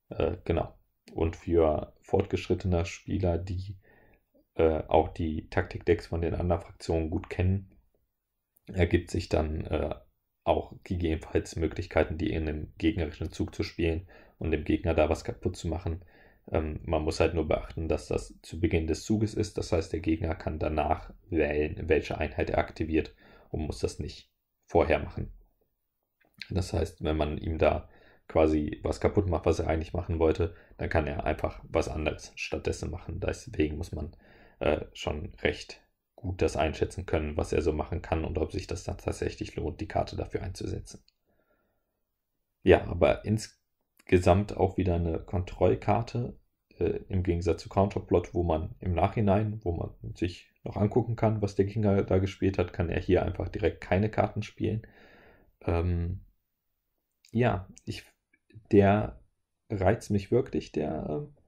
Äh, genau. Und für fortgeschrittene Spieler, die äh, auch die Taktikdecks von den anderen Fraktionen gut kennen, ergibt sich dann äh, auch gegebenenfalls Möglichkeiten, die in einem gegnerischen Zug zu spielen und dem Gegner da was kaputt zu machen, ähm, man muss halt nur beachten, dass das zu Beginn des Zuges ist. Das heißt, der Gegner kann danach wählen, welche Einheit er aktiviert und muss das nicht vorher machen. Das heißt, wenn man ihm da quasi was kaputt macht, was er eigentlich machen wollte, dann kann er einfach was anderes stattdessen machen. Deswegen muss man äh, schon recht gut das einschätzen können, was er so machen kann und ob sich das dann tatsächlich lohnt, die Karte dafür einzusetzen. Ja, aber insgesamt insgesamt auch wieder eine Kontrollkarte äh, im Gegensatz zu Counterplot, wo man im Nachhinein, wo man sich noch angucken kann, was der Gegner da gespielt hat, kann er hier einfach direkt keine Karten spielen. Ähm, ja, ich, der reizt mich wirklich, der äh,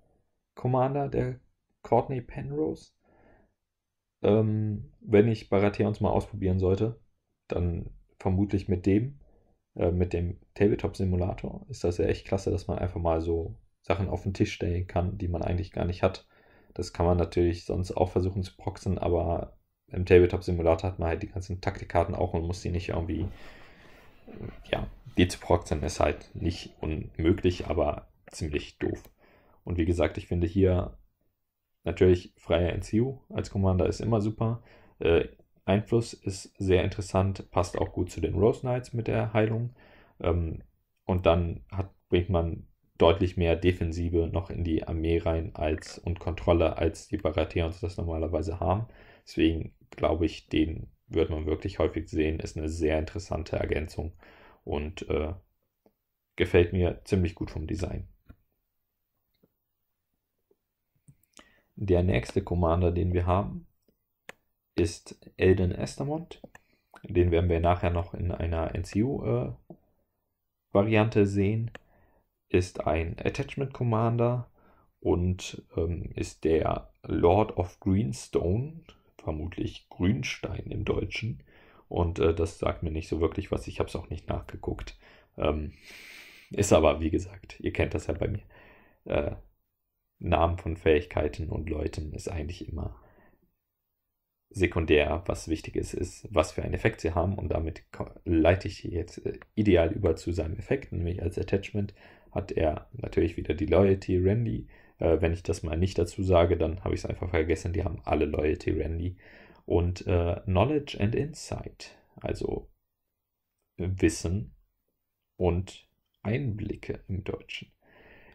Commander, der Courtney Penrose. Ähm, wenn ich Baratheons mal ausprobieren sollte, dann vermutlich mit dem. Äh, mit dem Tabletop-Simulator ist das ja echt klasse, dass man einfach mal so Sachen auf den Tisch stellen kann, die man eigentlich gar nicht hat. Das kann man natürlich sonst auch versuchen zu proxen, aber im Tabletop-Simulator hat man halt die ganzen Taktikkarten auch und muss die nicht irgendwie, ja, die zu proxen ist halt nicht unmöglich, aber ziemlich doof. Und wie gesagt, ich finde hier natürlich freier NCU als Commander ist immer super. Äh, Einfluss ist sehr interessant, passt auch gut zu den Rose Knights mit der Heilung. Ähm, und dann hat, bringt man deutlich mehr Defensive noch in die Armee rein als, und Kontrolle, als die Baratheons das normalerweise haben. Deswegen glaube ich, den wird man wirklich häufig sehen, ist eine sehr interessante Ergänzung und äh, gefällt mir ziemlich gut vom Design. Der nächste Commander, den wir haben, ist Elden Estamont. Den werden wir nachher noch in einer NCU-Variante äh, sehen. Ist ein Attachment Commander und ähm, ist der Lord of Greenstone, vermutlich Grünstein im Deutschen. Und äh, das sagt mir nicht so wirklich was. Ich habe es auch nicht nachgeguckt. Ähm, ist aber, wie gesagt, ihr kennt das ja bei mir. Äh, Namen von Fähigkeiten und Leuten ist eigentlich immer sekundär, was wichtig ist, ist, was für einen Effekt sie haben. Und damit leite ich jetzt äh, ideal über zu seinem Effekt, nämlich als Attachment hat er natürlich wieder die Loyalty Randy. Äh, wenn ich das mal nicht dazu sage, dann habe ich es einfach vergessen. Die haben alle Loyalty Randy. Und äh, Knowledge and Insight, also Wissen und Einblicke im Deutschen.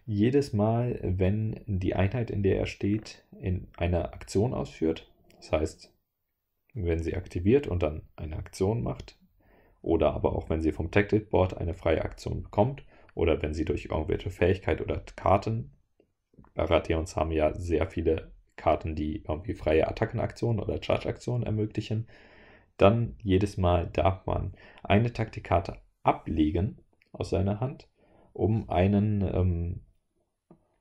Jedes Mal, wenn die Einheit, in der er steht, in einer Aktion ausführt, das heißt, wenn sie aktiviert und dann eine Aktion macht, oder aber auch wenn sie vom Tactic Board eine freie Aktion bekommt, oder wenn sie durch irgendwelche Fähigkeit oder Karten, Baratheons haben ja sehr viele Karten, die irgendwie freie Attackenaktionen oder Charge-Aktionen ermöglichen, dann jedes Mal darf man eine Taktikkarte ablegen aus seiner Hand, um einen ähm,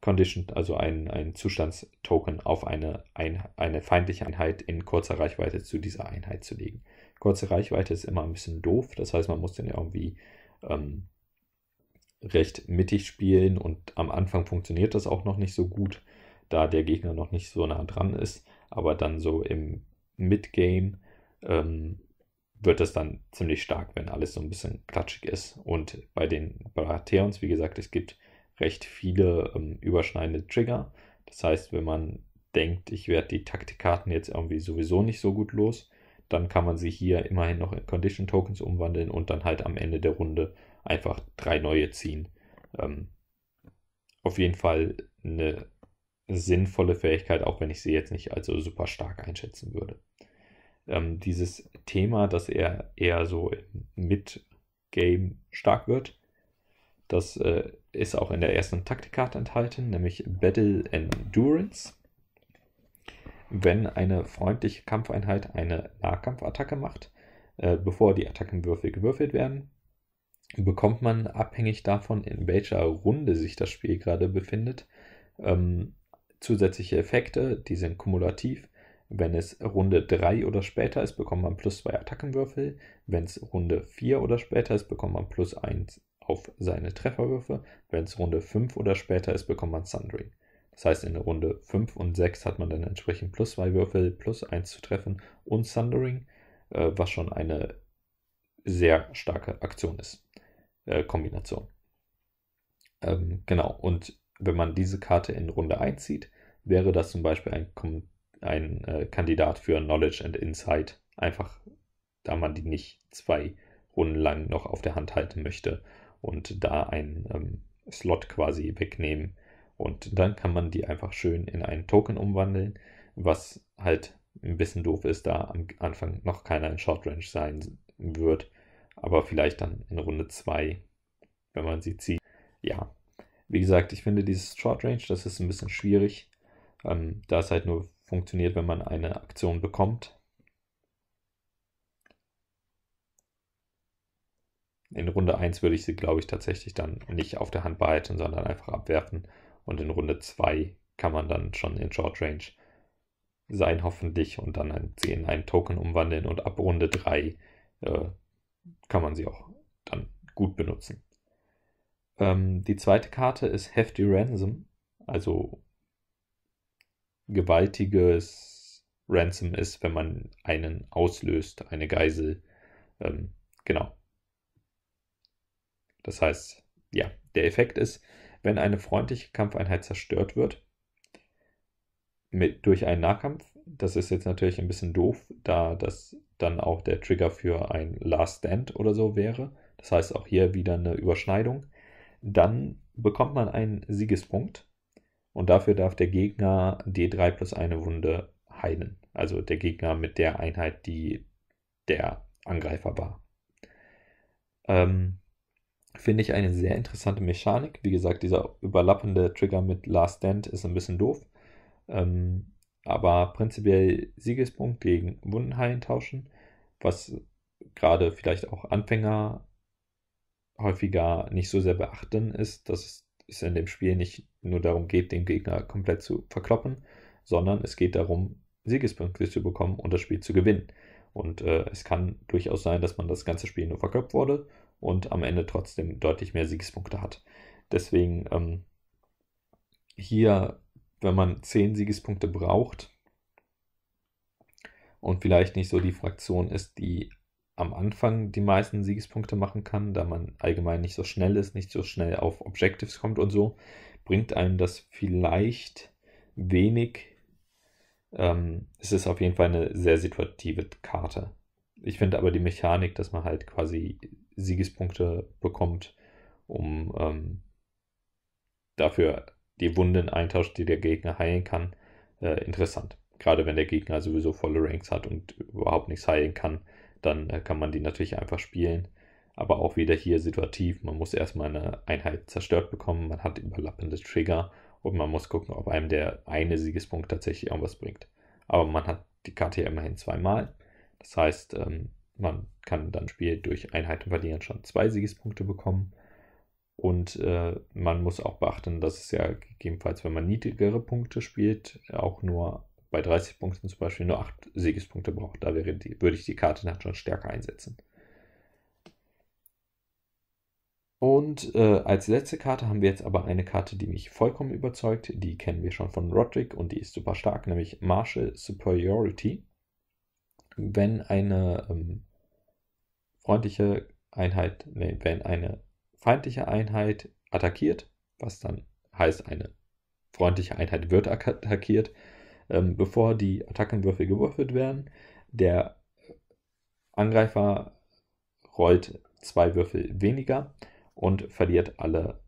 Condition, also ein, ein Zustandstoken auf eine, ein, eine feindliche Einheit in kurzer Reichweite zu dieser Einheit zu legen. Kurze Reichweite ist immer ein bisschen doof, das heißt, man muss den irgendwie ähm, recht mittig spielen und am Anfang funktioniert das auch noch nicht so gut, da der Gegner noch nicht so nah dran ist, aber dann so im Midgame ähm, wird das dann ziemlich stark, wenn alles so ein bisschen klatschig ist. Und bei den Baratheons, wie gesagt, es gibt recht viele ähm, überschneidende Trigger. Das heißt, wenn man denkt, ich werde die Taktikkarten jetzt irgendwie sowieso nicht so gut los, dann kann man sie hier immerhin noch in Condition Tokens umwandeln und dann halt am Ende der Runde einfach drei neue ziehen. Ähm, auf jeden Fall eine sinnvolle Fähigkeit, auch wenn ich sie jetzt nicht als so super stark einschätzen würde. Ähm, dieses Thema, dass er eher so mit game stark wird, das äh, ist auch in der ersten Taktikkarte enthalten, nämlich Battle Endurance. Wenn eine freundliche Kampfeinheit eine Nahkampfattacke macht, äh, bevor die Attackenwürfel gewürfelt werden, bekommt man abhängig davon, in welcher Runde sich das Spiel gerade befindet, ähm, zusätzliche Effekte, die sind kumulativ. Wenn es Runde 3 oder später ist, bekommt man plus 2 Attackenwürfel. Wenn es Runde 4 oder später ist, bekommt man plus 1 auf seine Trefferwürfe. Wenn es Runde 5 oder später ist, bekommt man Sundry. Das heißt, in Runde 5 und 6 hat man dann entsprechend plus 2 Würfel, plus 1 zu treffen und Sundering, äh, was schon eine sehr starke Aktion ist. Äh, Kombination. Ähm, genau, und wenn man diese Karte in Runde 1 zieht, wäre das zum Beispiel ein, ein äh, Kandidat für Knowledge and Insight. Einfach, da man die nicht zwei Runden lang noch auf der Hand halten möchte, und da einen ähm, Slot quasi wegnehmen. Und dann kann man die einfach schön in einen Token umwandeln, was halt ein bisschen doof ist, da am Anfang noch keiner in Short Range sein wird, aber vielleicht dann in Runde 2, wenn man sie zieht. Ja, wie gesagt, ich finde dieses Short Range, das ist ein bisschen schwierig, ähm, da es halt nur funktioniert, wenn man eine Aktion bekommt. In Runde 1 würde ich sie, glaube ich, tatsächlich dann nicht auf der Hand behalten, sondern einfach abwerfen. Und in Runde 2 kann man dann schon in Short Range sein, hoffentlich, und dann ein, sie in einen Token umwandeln. Und ab Runde 3 äh, kann man sie auch dann gut benutzen. Ähm, die zweite Karte ist Hefty Ransom, also gewaltiges Ransom ist, wenn man einen auslöst, eine Geisel. Ähm, genau. Das heißt, ja, der Effekt ist, wenn eine freundliche Kampfeinheit zerstört wird mit, durch einen Nahkampf, das ist jetzt natürlich ein bisschen doof, da das dann auch der Trigger für ein Last Stand oder so wäre. Das heißt auch hier wieder eine Überschneidung. Dann bekommt man einen Siegespunkt und dafür darf der Gegner D3 plus eine Wunde heilen. Also der Gegner mit der Einheit, die der Angreifer war. Ähm, Finde ich eine sehr interessante Mechanik. Wie gesagt, dieser überlappende Trigger mit Last Stand ist ein bisschen doof. Ähm, aber prinzipiell Siegespunkt gegen Wundenheilen tauschen, was gerade vielleicht auch Anfänger häufiger nicht so sehr beachten, ist, dass es in dem Spiel nicht nur darum geht, den Gegner komplett zu verkloppen, sondern es geht darum, Siegespunkte zu bekommen und das Spiel zu gewinnen. Und äh, es kann durchaus sein, dass man das ganze Spiel nur verkloppt wurde und am Ende trotzdem deutlich mehr Siegespunkte hat. Deswegen ähm, hier, wenn man 10 Siegespunkte braucht und vielleicht nicht so die Fraktion ist, die am Anfang die meisten Siegespunkte machen kann, da man allgemein nicht so schnell ist, nicht so schnell auf Objectives kommt und so, bringt einem das vielleicht wenig. Ähm, es ist auf jeden Fall eine sehr situative Karte. Ich finde aber die Mechanik, dass man halt quasi Siegespunkte bekommt, um ähm, dafür die Wunden eintauscht, die der Gegner heilen kann, äh, interessant. Gerade wenn der Gegner sowieso volle Ranks hat und überhaupt nichts heilen kann, dann äh, kann man die natürlich einfach spielen. Aber auch wieder hier situativ, man muss erstmal eine Einheit zerstört bekommen, man hat überlappende Trigger und man muss gucken, ob einem der eine Siegespunkt tatsächlich irgendwas bringt. Aber man hat die Karte ja immerhin zweimal. Das heißt, ähm, man kann dann Spiel durch Einheiten verlieren schon zwei Siegespunkte bekommen. Und äh, man muss auch beachten, dass es ja gegebenenfalls, wenn man niedrigere Punkte spielt, auch nur bei 30 Punkten zum Beispiel nur 8 Siegespunkte braucht. Da wäre die, würde ich die Karte dann schon stärker einsetzen. Und äh, als letzte Karte haben wir jetzt aber eine Karte, die mich vollkommen überzeugt. Die kennen wir schon von Roderick und die ist super stark, nämlich Martial Superiority. Wenn eine ähm, freundliche Einheit, nee, wenn eine feindliche Einheit attackiert, was dann heißt, eine freundliche Einheit wird attackiert, ähm, bevor die Attackenwürfel gewürfelt werden, der Angreifer rollt zwei Würfel weniger und verliert alle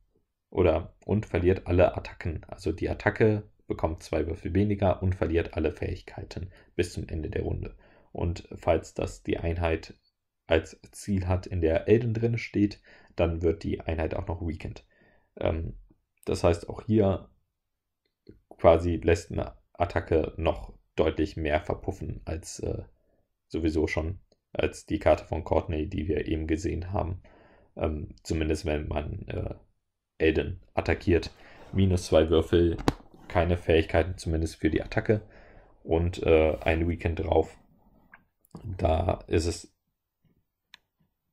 oder und verliert alle Attacken. Also die Attacke bekommt zwei Würfel weniger und verliert alle Fähigkeiten bis zum Ende der Runde. Und falls das die Einheit als Ziel hat, in der Elden drin steht, dann wird die Einheit auch noch weakened. Ähm, das heißt, auch hier quasi lässt eine Attacke noch deutlich mehr verpuffen als äh, sowieso schon, als die Karte von Courtney, die wir eben gesehen haben. Ähm, zumindest wenn man äh, Elden attackiert. Minus zwei Würfel, keine Fähigkeiten, zumindest für die Attacke. Und äh, ein Weekend drauf. Da ist es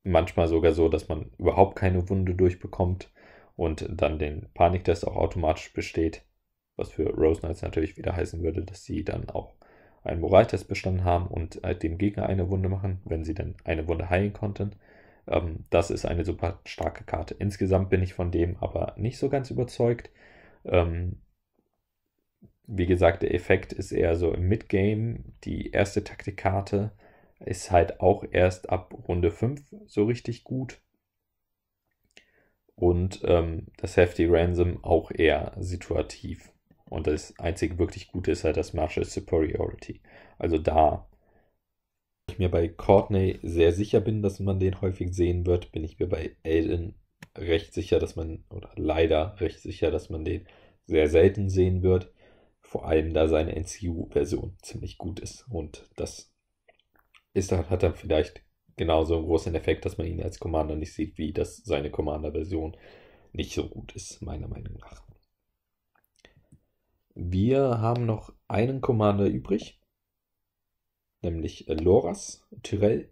manchmal sogar so, dass man überhaupt keine Wunde durchbekommt und dann den Paniktest auch automatisch besteht, was für Rose Knights natürlich wieder heißen würde, dass sie dann auch einen Moraltest bestanden haben und halt dem Gegner eine Wunde machen, wenn sie dann eine Wunde heilen konnten. Ähm, das ist eine super starke Karte. Insgesamt bin ich von dem aber nicht so ganz überzeugt. Ähm, wie gesagt, der Effekt ist eher so im Midgame. Die erste Taktikkarte, ist halt auch erst ab Runde 5 so richtig gut. Und ähm, das Hefty Ransom auch eher situativ. Und das einzige wirklich Gute ist halt das Martial Superiority. Also da ich mir bei Courtney sehr sicher bin, dass man den häufig sehen wird, bin ich mir bei Aiden recht sicher, dass man, oder leider recht sicher, dass man den sehr selten sehen wird. Vor allem, da seine NCU-Version ziemlich gut ist und das ist, dann, hat dann vielleicht genauso einen großen Effekt, dass man ihn als Commander nicht sieht, wie dass seine Commander-Version nicht so gut ist, meiner Meinung nach. Wir haben noch einen Commander übrig, nämlich äh, Loras Tyrell,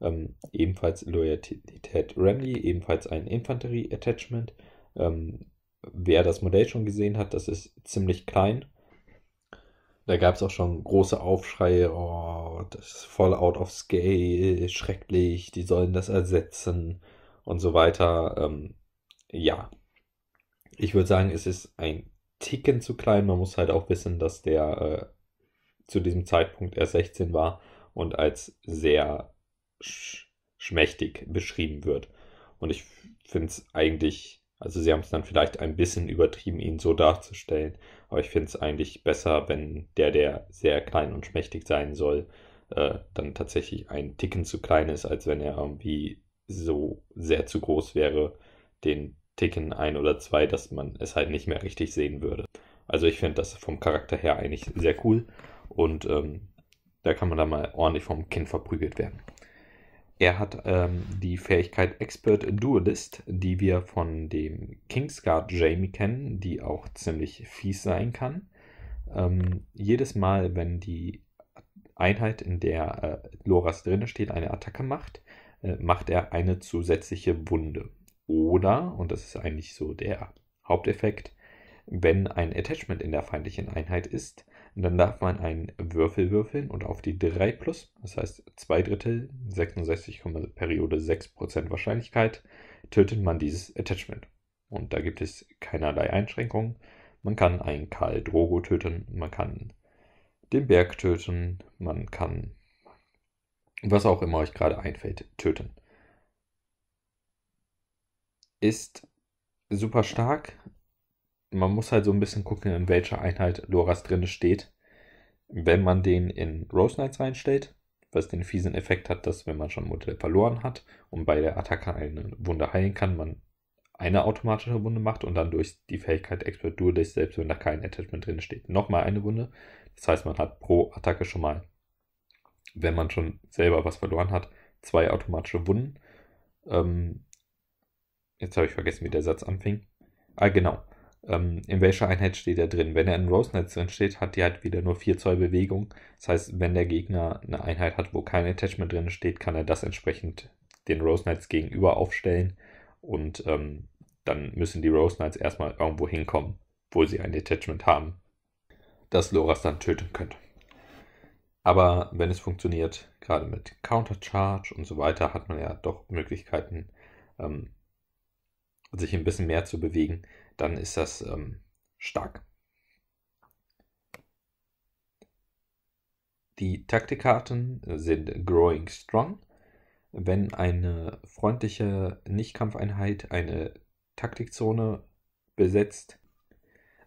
ähm, ebenfalls Loyalität Ramley, ebenfalls ein Infanterie-Attachment. Ähm, wer das Modell schon gesehen hat, das ist ziemlich klein, da gab es auch schon große Aufschreie, oh, das ist voll out of scale, schrecklich, die sollen das ersetzen und so weiter. Ähm, ja, ich würde sagen, es ist ein Ticken zu klein. Man muss halt auch wissen, dass der äh, zu diesem Zeitpunkt erst 16 war und als sehr sch schmächtig beschrieben wird. Und ich finde es eigentlich also sie haben es dann vielleicht ein bisschen übertrieben, ihn so darzustellen. Aber ich finde es eigentlich besser, wenn der, der sehr klein und schmächtig sein soll, äh, dann tatsächlich ein Ticken zu klein ist, als wenn er irgendwie so sehr zu groß wäre, den Ticken ein oder zwei, dass man es halt nicht mehr richtig sehen würde. Also ich finde das vom Charakter her eigentlich sehr cool und ähm, da kann man dann mal ordentlich vom Kind verprügelt werden. Er hat ähm, die Fähigkeit Expert Duelist, die wir von dem Kingsguard Jamie kennen, die auch ziemlich fies sein kann. Ähm, jedes Mal, wenn die Einheit, in der äh, Loras drinne steht, eine Attacke macht, äh, macht er eine zusätzliche Wunde. Oder, und das ist eigentlich so der Haupteffekt, wenn ein Attachment in der feindlichen Einheit ist, und dann darf man einen Würfel würfeln und auf die 3 plus, das heißt 2 Drittel, 66, Periode 6% Wahrscheinlichkeit, tötet man dieses Attachment. Und da gibt es keinerlei Einschränkungen. Man kann einen Karl Drogo töten, man kann den Berg töten, man kann was auch immer euch gerade einfällt, töten. Ist super stark, man muss halt so ein bisschen gucken, in welcher Einheit Loras drin steht. Wenn man den in Rose Knights reinstellt, was den fiesen Effekt hat, dass wenn man schon ein Modell verloren hat und bei der Attacke eine Wunde heilen kann, man eine automatische Wunde macht und dann durch die Fähigkeit Expert Duelist, selbst wenn da kein Attachment drin steht, nochmal eine Wunde. Das heißt, man hat pro Attacke schon mal, wenn man schon selber was verloren hat, zwei automatische Wunden. Ähm, jetzt habe ich vergessen, wie der Satz anfing. Ah, genau ähm, in welcher Einheit steht er drin. Wenn er in Rosenet drin steht, hat die halt wieder nur 4 Zoll Bewegung. Das heißt, wenn der Gegner eine Einheit hat, wo kein Attachment drin steht, kann er das entsprechend den Rose Knights gegenüber aufstellen und ähm, dann müssen die Rose Knights erstmal irgendwo hinkommen, wo sie ein Attachment haben, das Loras dann töten könnte. Aber wenn es funktioniert, gerade mit Countercharge und so weiter, hat man ja doch Möglichkeiten, ähm, sich ein bisschen mehr zu bewegen dann ist das ähm, stark. Die Taktikkarten äh, sind Growing Strong. Wenn eine freundliche Nichtkampfeinheit eine Taktikzone besetzt,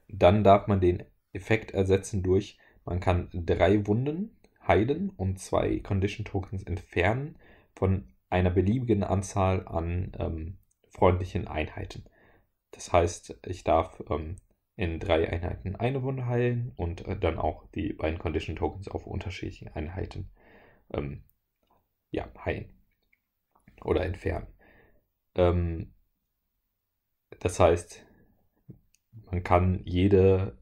dann darf man den Effekt ersetzen durch, man kann drei Wunden heilen und zwei Condition Tokens entfernen von einer beliebigen Anzahl an ähm, freundlichen Einheiten. Das heißt, ich darf ähm, in drei Einheiten eine Wunde heilen und äh, dann auch die beiden Condition Tokens auf unterschiedlichen Einheiten ähm, ja, heilen oder entfernen. Ähm, das heißt, man kann jede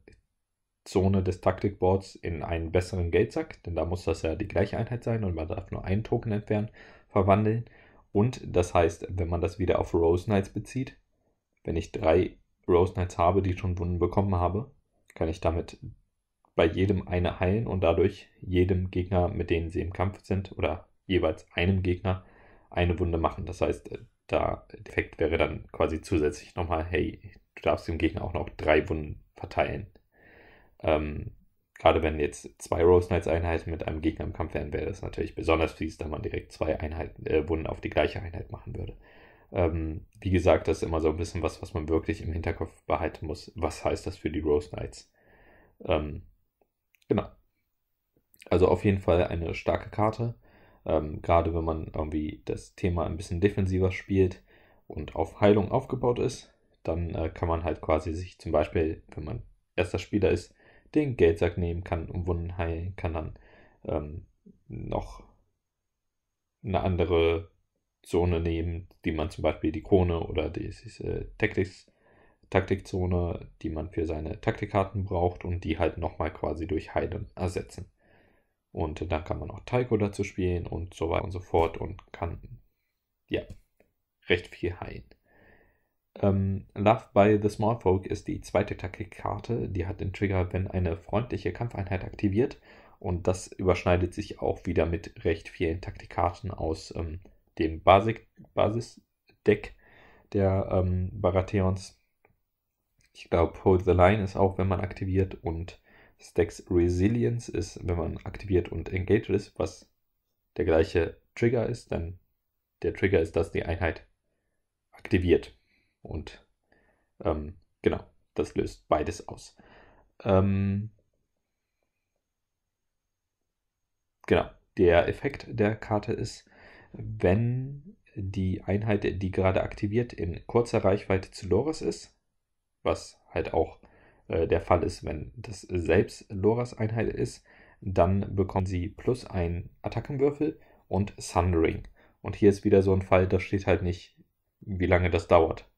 Zone des Taktikboards in einen besseren Geldsack, denn da muss das ja die gleiche Einheit sein und man darf nur einen Token entfernen, verwandeln. Und das heißt, wenn man das wieder auf Rose Knights bezieht, wenn ich drei Rose Knights habe, die schon Wunden bekommen habe, kann ich damit bei jedem eine heilen und dadurch jedem Gegner, mit denen sie im Kampf sind, oder jeweils einem Gegner eine Wunde machen. Das heißt, äh, der Effekt wäre dann quasi zusätzlich nochmal, hey, du darfst dem Gegner auch noch drei Wunden verteilen. Ähm, gerade wenn jetzt zwei Rose Knights Einheiten mit einem Gegner im Kampf wären, wäre das natürlich besonders fies, da man direkt zwei Einheiten, äh, Wunden auf die gleiche Einheit machen würde. Ähm, wie gesagt, das ist immer so ein bisschen was, was man wirklich im Hinterkopf behalten muss. Was heißt das für die Rose Knights? Ähm, genau. Also auf jeden Fall eine starke Karte. Ähm, gerade wenn man irgendwie das Thema ein bisschen defensiver spielt und auf Heilung aufgebaut ist, dann äh, kann man halt quasi sich zum Beispiel, wenn man erster Spieler ist, den Geldsack nehmen, kann um Wunden heilen, kann dann ähm, noch eine andere Zone nehmen, die man zum Beispiel die Krone oder diese äh, Tactics, Taktikzone, die man für seine Taktikkarten braucht und die halt nochmal quasi durch Heiden ersetzen. Und dann kann man auch Taiko dazu spielen und so weiter und so fort und kann, ja, recht viel heilen. Ähm, Love by the Small Folk ist die zweite Taktikkarte, die hat den Trigger, wenn eine freundliche Kampfeinheit aktiviert und das überschneidet sich auch wieder mit recht vielen Taktikkarten aus ähm, dem Basis-Deck der ähm, Baratheons. Ich glaube, Hold the Line ist auch, wenn man aktiviert und Stacks Resilience ist, wenn man aktiviert und engaged ist, was der gleiche Trigger ist, denn der Trigger ist, dass die Einheit aktiviert. Und ähm, genau, das löst beides aus. Ähm, genau, der Effekt der Karte ist, wenn die Einheit, die gerade aktiviert, in kurzer Reichweite zu Loras ist, was halt auch äh, der Fall ist, wenn das selbst Loras Einheit ist, dann bekommen sie plus einen Attackenwürfel und Sundering. Und hier ist wieder so ein Fall, da steht halt nicht, wie lange das dauert.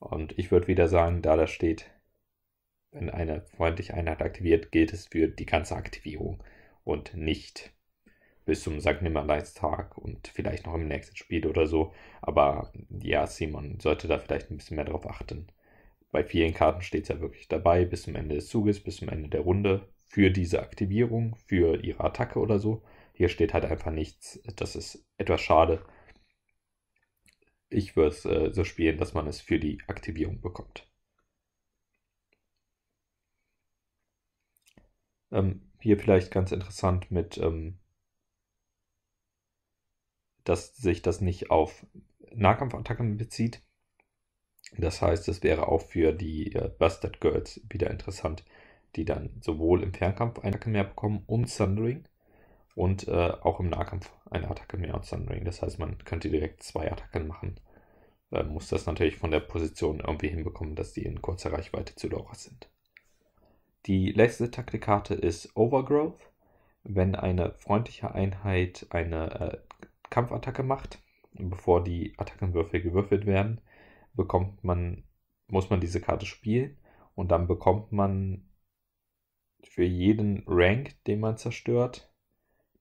Und ich würde wieder sagen, da das steht, wenn eine freundliche Einheit aktiviert, gilt es für die ganze Aktivierung und nicht bis zum Sankt Nimmerleinstag und vielleicht noch im nächsten Spiel oder so. Aber ja, Simon sollte da vielleicht ein bisschen mehr drauf achten. Bei vielen Karten steht es ja wirklich dabei, bis zum Ende des Zuges, bis zum Ende der Runde, für diese Aktivierung, für ihre Attacke oder so. Hier steht halt einfach nichts. Das ist etwas schade. Ich würde es äh, so spielen, dass man es für die Aktivierung bekommt. Ähm, hier vielleicht ganz interessant mit ähm, dass sich das nicht auf Nahkampfattacken bezieht. Das heißt, es wäre auch für die äh, Busted Girls wieder interessant, die dann sowohl im Fernkampf eine Attacke mehr bekommen und Sundering und äh, auch im Nahkampf eine Attacke mehr und Sundering. Das heißt, man könnte direkt zwei Attacken machen. Äh, muss das natürlich von der Position irgendwie hinbekommen, dass die in kurzer Reichweite zu Loras sind. Die letzte Taktikkarte ist Overgrowth. Wenn eine freundliche Einheit eine äh, Kampfattacke macht, bevor die Attackenwürfel gewürfelt werden, bekommt man, muss man diese Karte spielen und dann bekommt man für jeden Rank, den man zerstört,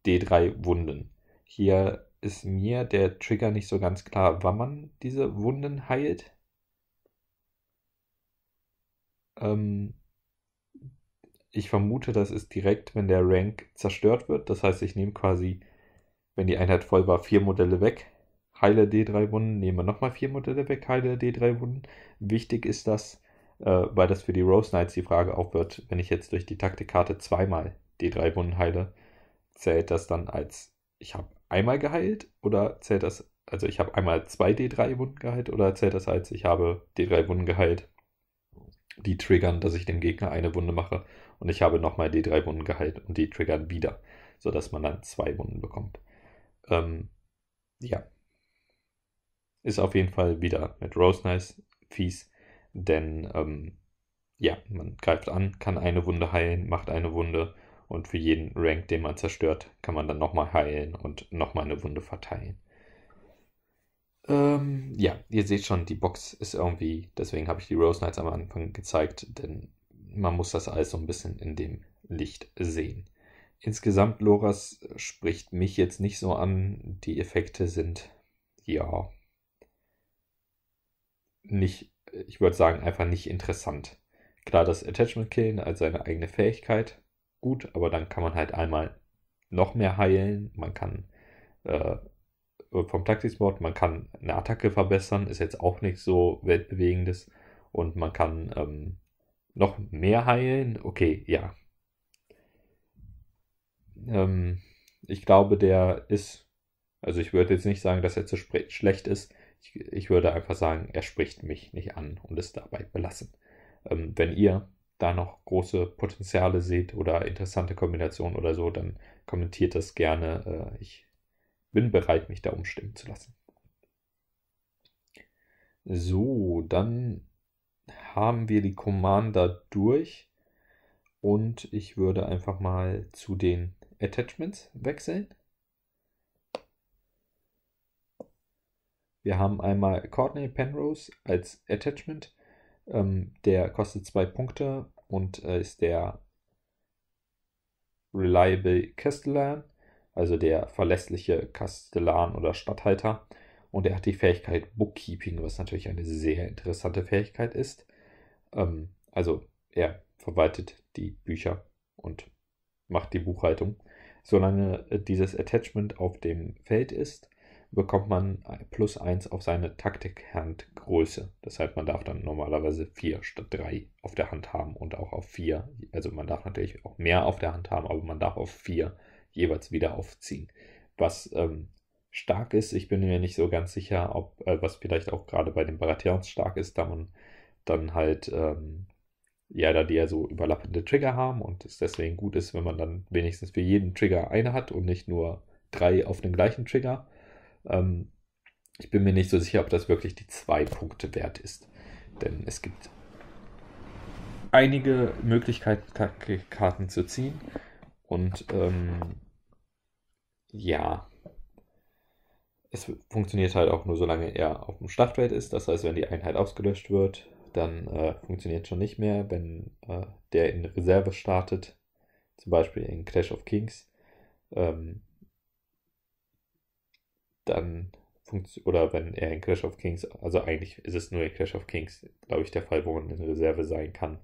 D3 Wunden. Hier ist mir der Trigger nicht so ganz klar, wann man diese Wunden heilt. Ähm, ich vermute, das ist direkt, wenn der Rank zerstört wird. Das heißt, ich nehme quasi wenn die Einheit voll war, vier Modelle weg, heile D3 Wunden, nehme nochmal vier Modelle weg, heile D3 Wunden. Wichtig ist das, äh, weil das für die Rose Knights die Frage auch wird, wenn ich jetzt durch die Taktikkarte zweimal D3 Wunden heile, zählt das dann als, ich habe einmal geheilt oder zählt das, also ich habe einmal zwei D3 Wunden geheilt oder zählt das als, ich habe D3 Wunden geheilt? Die triggern, dass ich dem Gegner eine Wunde mache und ich habe nochmal D3 Wunden geheilt und die triggern wieder, sodass man dann zwei Wunden bekommt. Ähm, ja. Ist auf jeden Fall wieder mit Rose Nice fies, denn ähm, ja, man greift an, kann eine Wunde heilen, macht eine Wunde und für jeden Rank, den man zerstört, kann man dann nochmal heilen und nochmal eine Wunde verteilen. Ähm, ja, ihr seht schon, die Box ist irgendwie, deswegen habe ich die Rose Knights am Anfang gezeigt, denn man muss das alles so ein bisschen in dem Licht sehen insgesamt, Loras äh, spricht mich jetzt nicht so an. Die Effekte sind ja nicht, äh, ich würde sagen, einfach nicht interessant. Klar, das Attachment Killen als seine eigene Fähigkeit, gut, aber dann kann man halt einmal noch mehr heilen, man kann äh, vom Taktik-Mod, man kann eine Attacke verbessern, ist jetzt auch nicht so weltbewegendes und man kann ähm, noch mehr heilen, okay, ja, ähm, ich glaube, der ist, also ich würde jetzt nicht sagen, dass er zu schlecht ist. Ich, ich, würde einfach sagen, er spricht mich nicht an und ist dabei belassen. Ähm, wenn ihr da noch große Potenziale seht oder interessante Kombinationen oder so, dann kommentiert das gerne. Äh, ich bin bereit, mich da umstimmen zu lassen. So, dann haben wir die Commander durch und ich würde einfach mal zu den Attachments wechseln. Wir haben einmal Courtney Penrose als Attachment. Ähm, der kostet zwei Punkte und äh, ist der Reliable Castellan, also der verlässliche Castellan oder Stadthalter. Und er hat die Fähigkeit Bookkeeping, was natürlich eine sehr interessante Fähigkeit ist. Ähm, also er verwaltet die Bücher und macht die Buchhaltung. Solange äh, dieses Attachment auf dem Feld ist, bekommt man äh, plus 1 auf seine Taktikhandgröße. Das heißt, man darf dann normalerweise 4 statt 3 auf der Hand haben und auch auf 4. Also man darf natürlich auch mehr auf der Hand haben, aber man darf auf 4 jeweils wieder aufziehen. Was ähm, stark ist, ich bin mir nicht so ganz sicher, ob, äh, was vielleicht auch gerade bei den Baratheons stark ist, da man dann halt ähm, ja, da die ja so überlappende Trigger haben und es deswegen gut ist, wenn man dann wenigstens für jeden Trigger eine hat und nicht nur drei auf den gleichen Trigger. Ähm, ich bin mir nicht so sicher, ob das wirklich die zwei Punkte wert ist. Denn es gibt einige Möglichkeiten, Karten zu ziehen. Und ähm, ja, es funktioniert halt auch nur, solange er auf dem Schlachtfeld ist. Das heißt, wenn die Einheit ausgelöscht wird, dann äh, funktioniert schon nicht mehr. Wenn äh, der in Reserve startet, zum Beispiel in Clash of Kings, ähm, dann funktioniert, oder wenn er in Clash of Kings, also eigentlich ist es nur in Clash of Kings, glaube ich, der Fall, wo man in Reserve sein kann.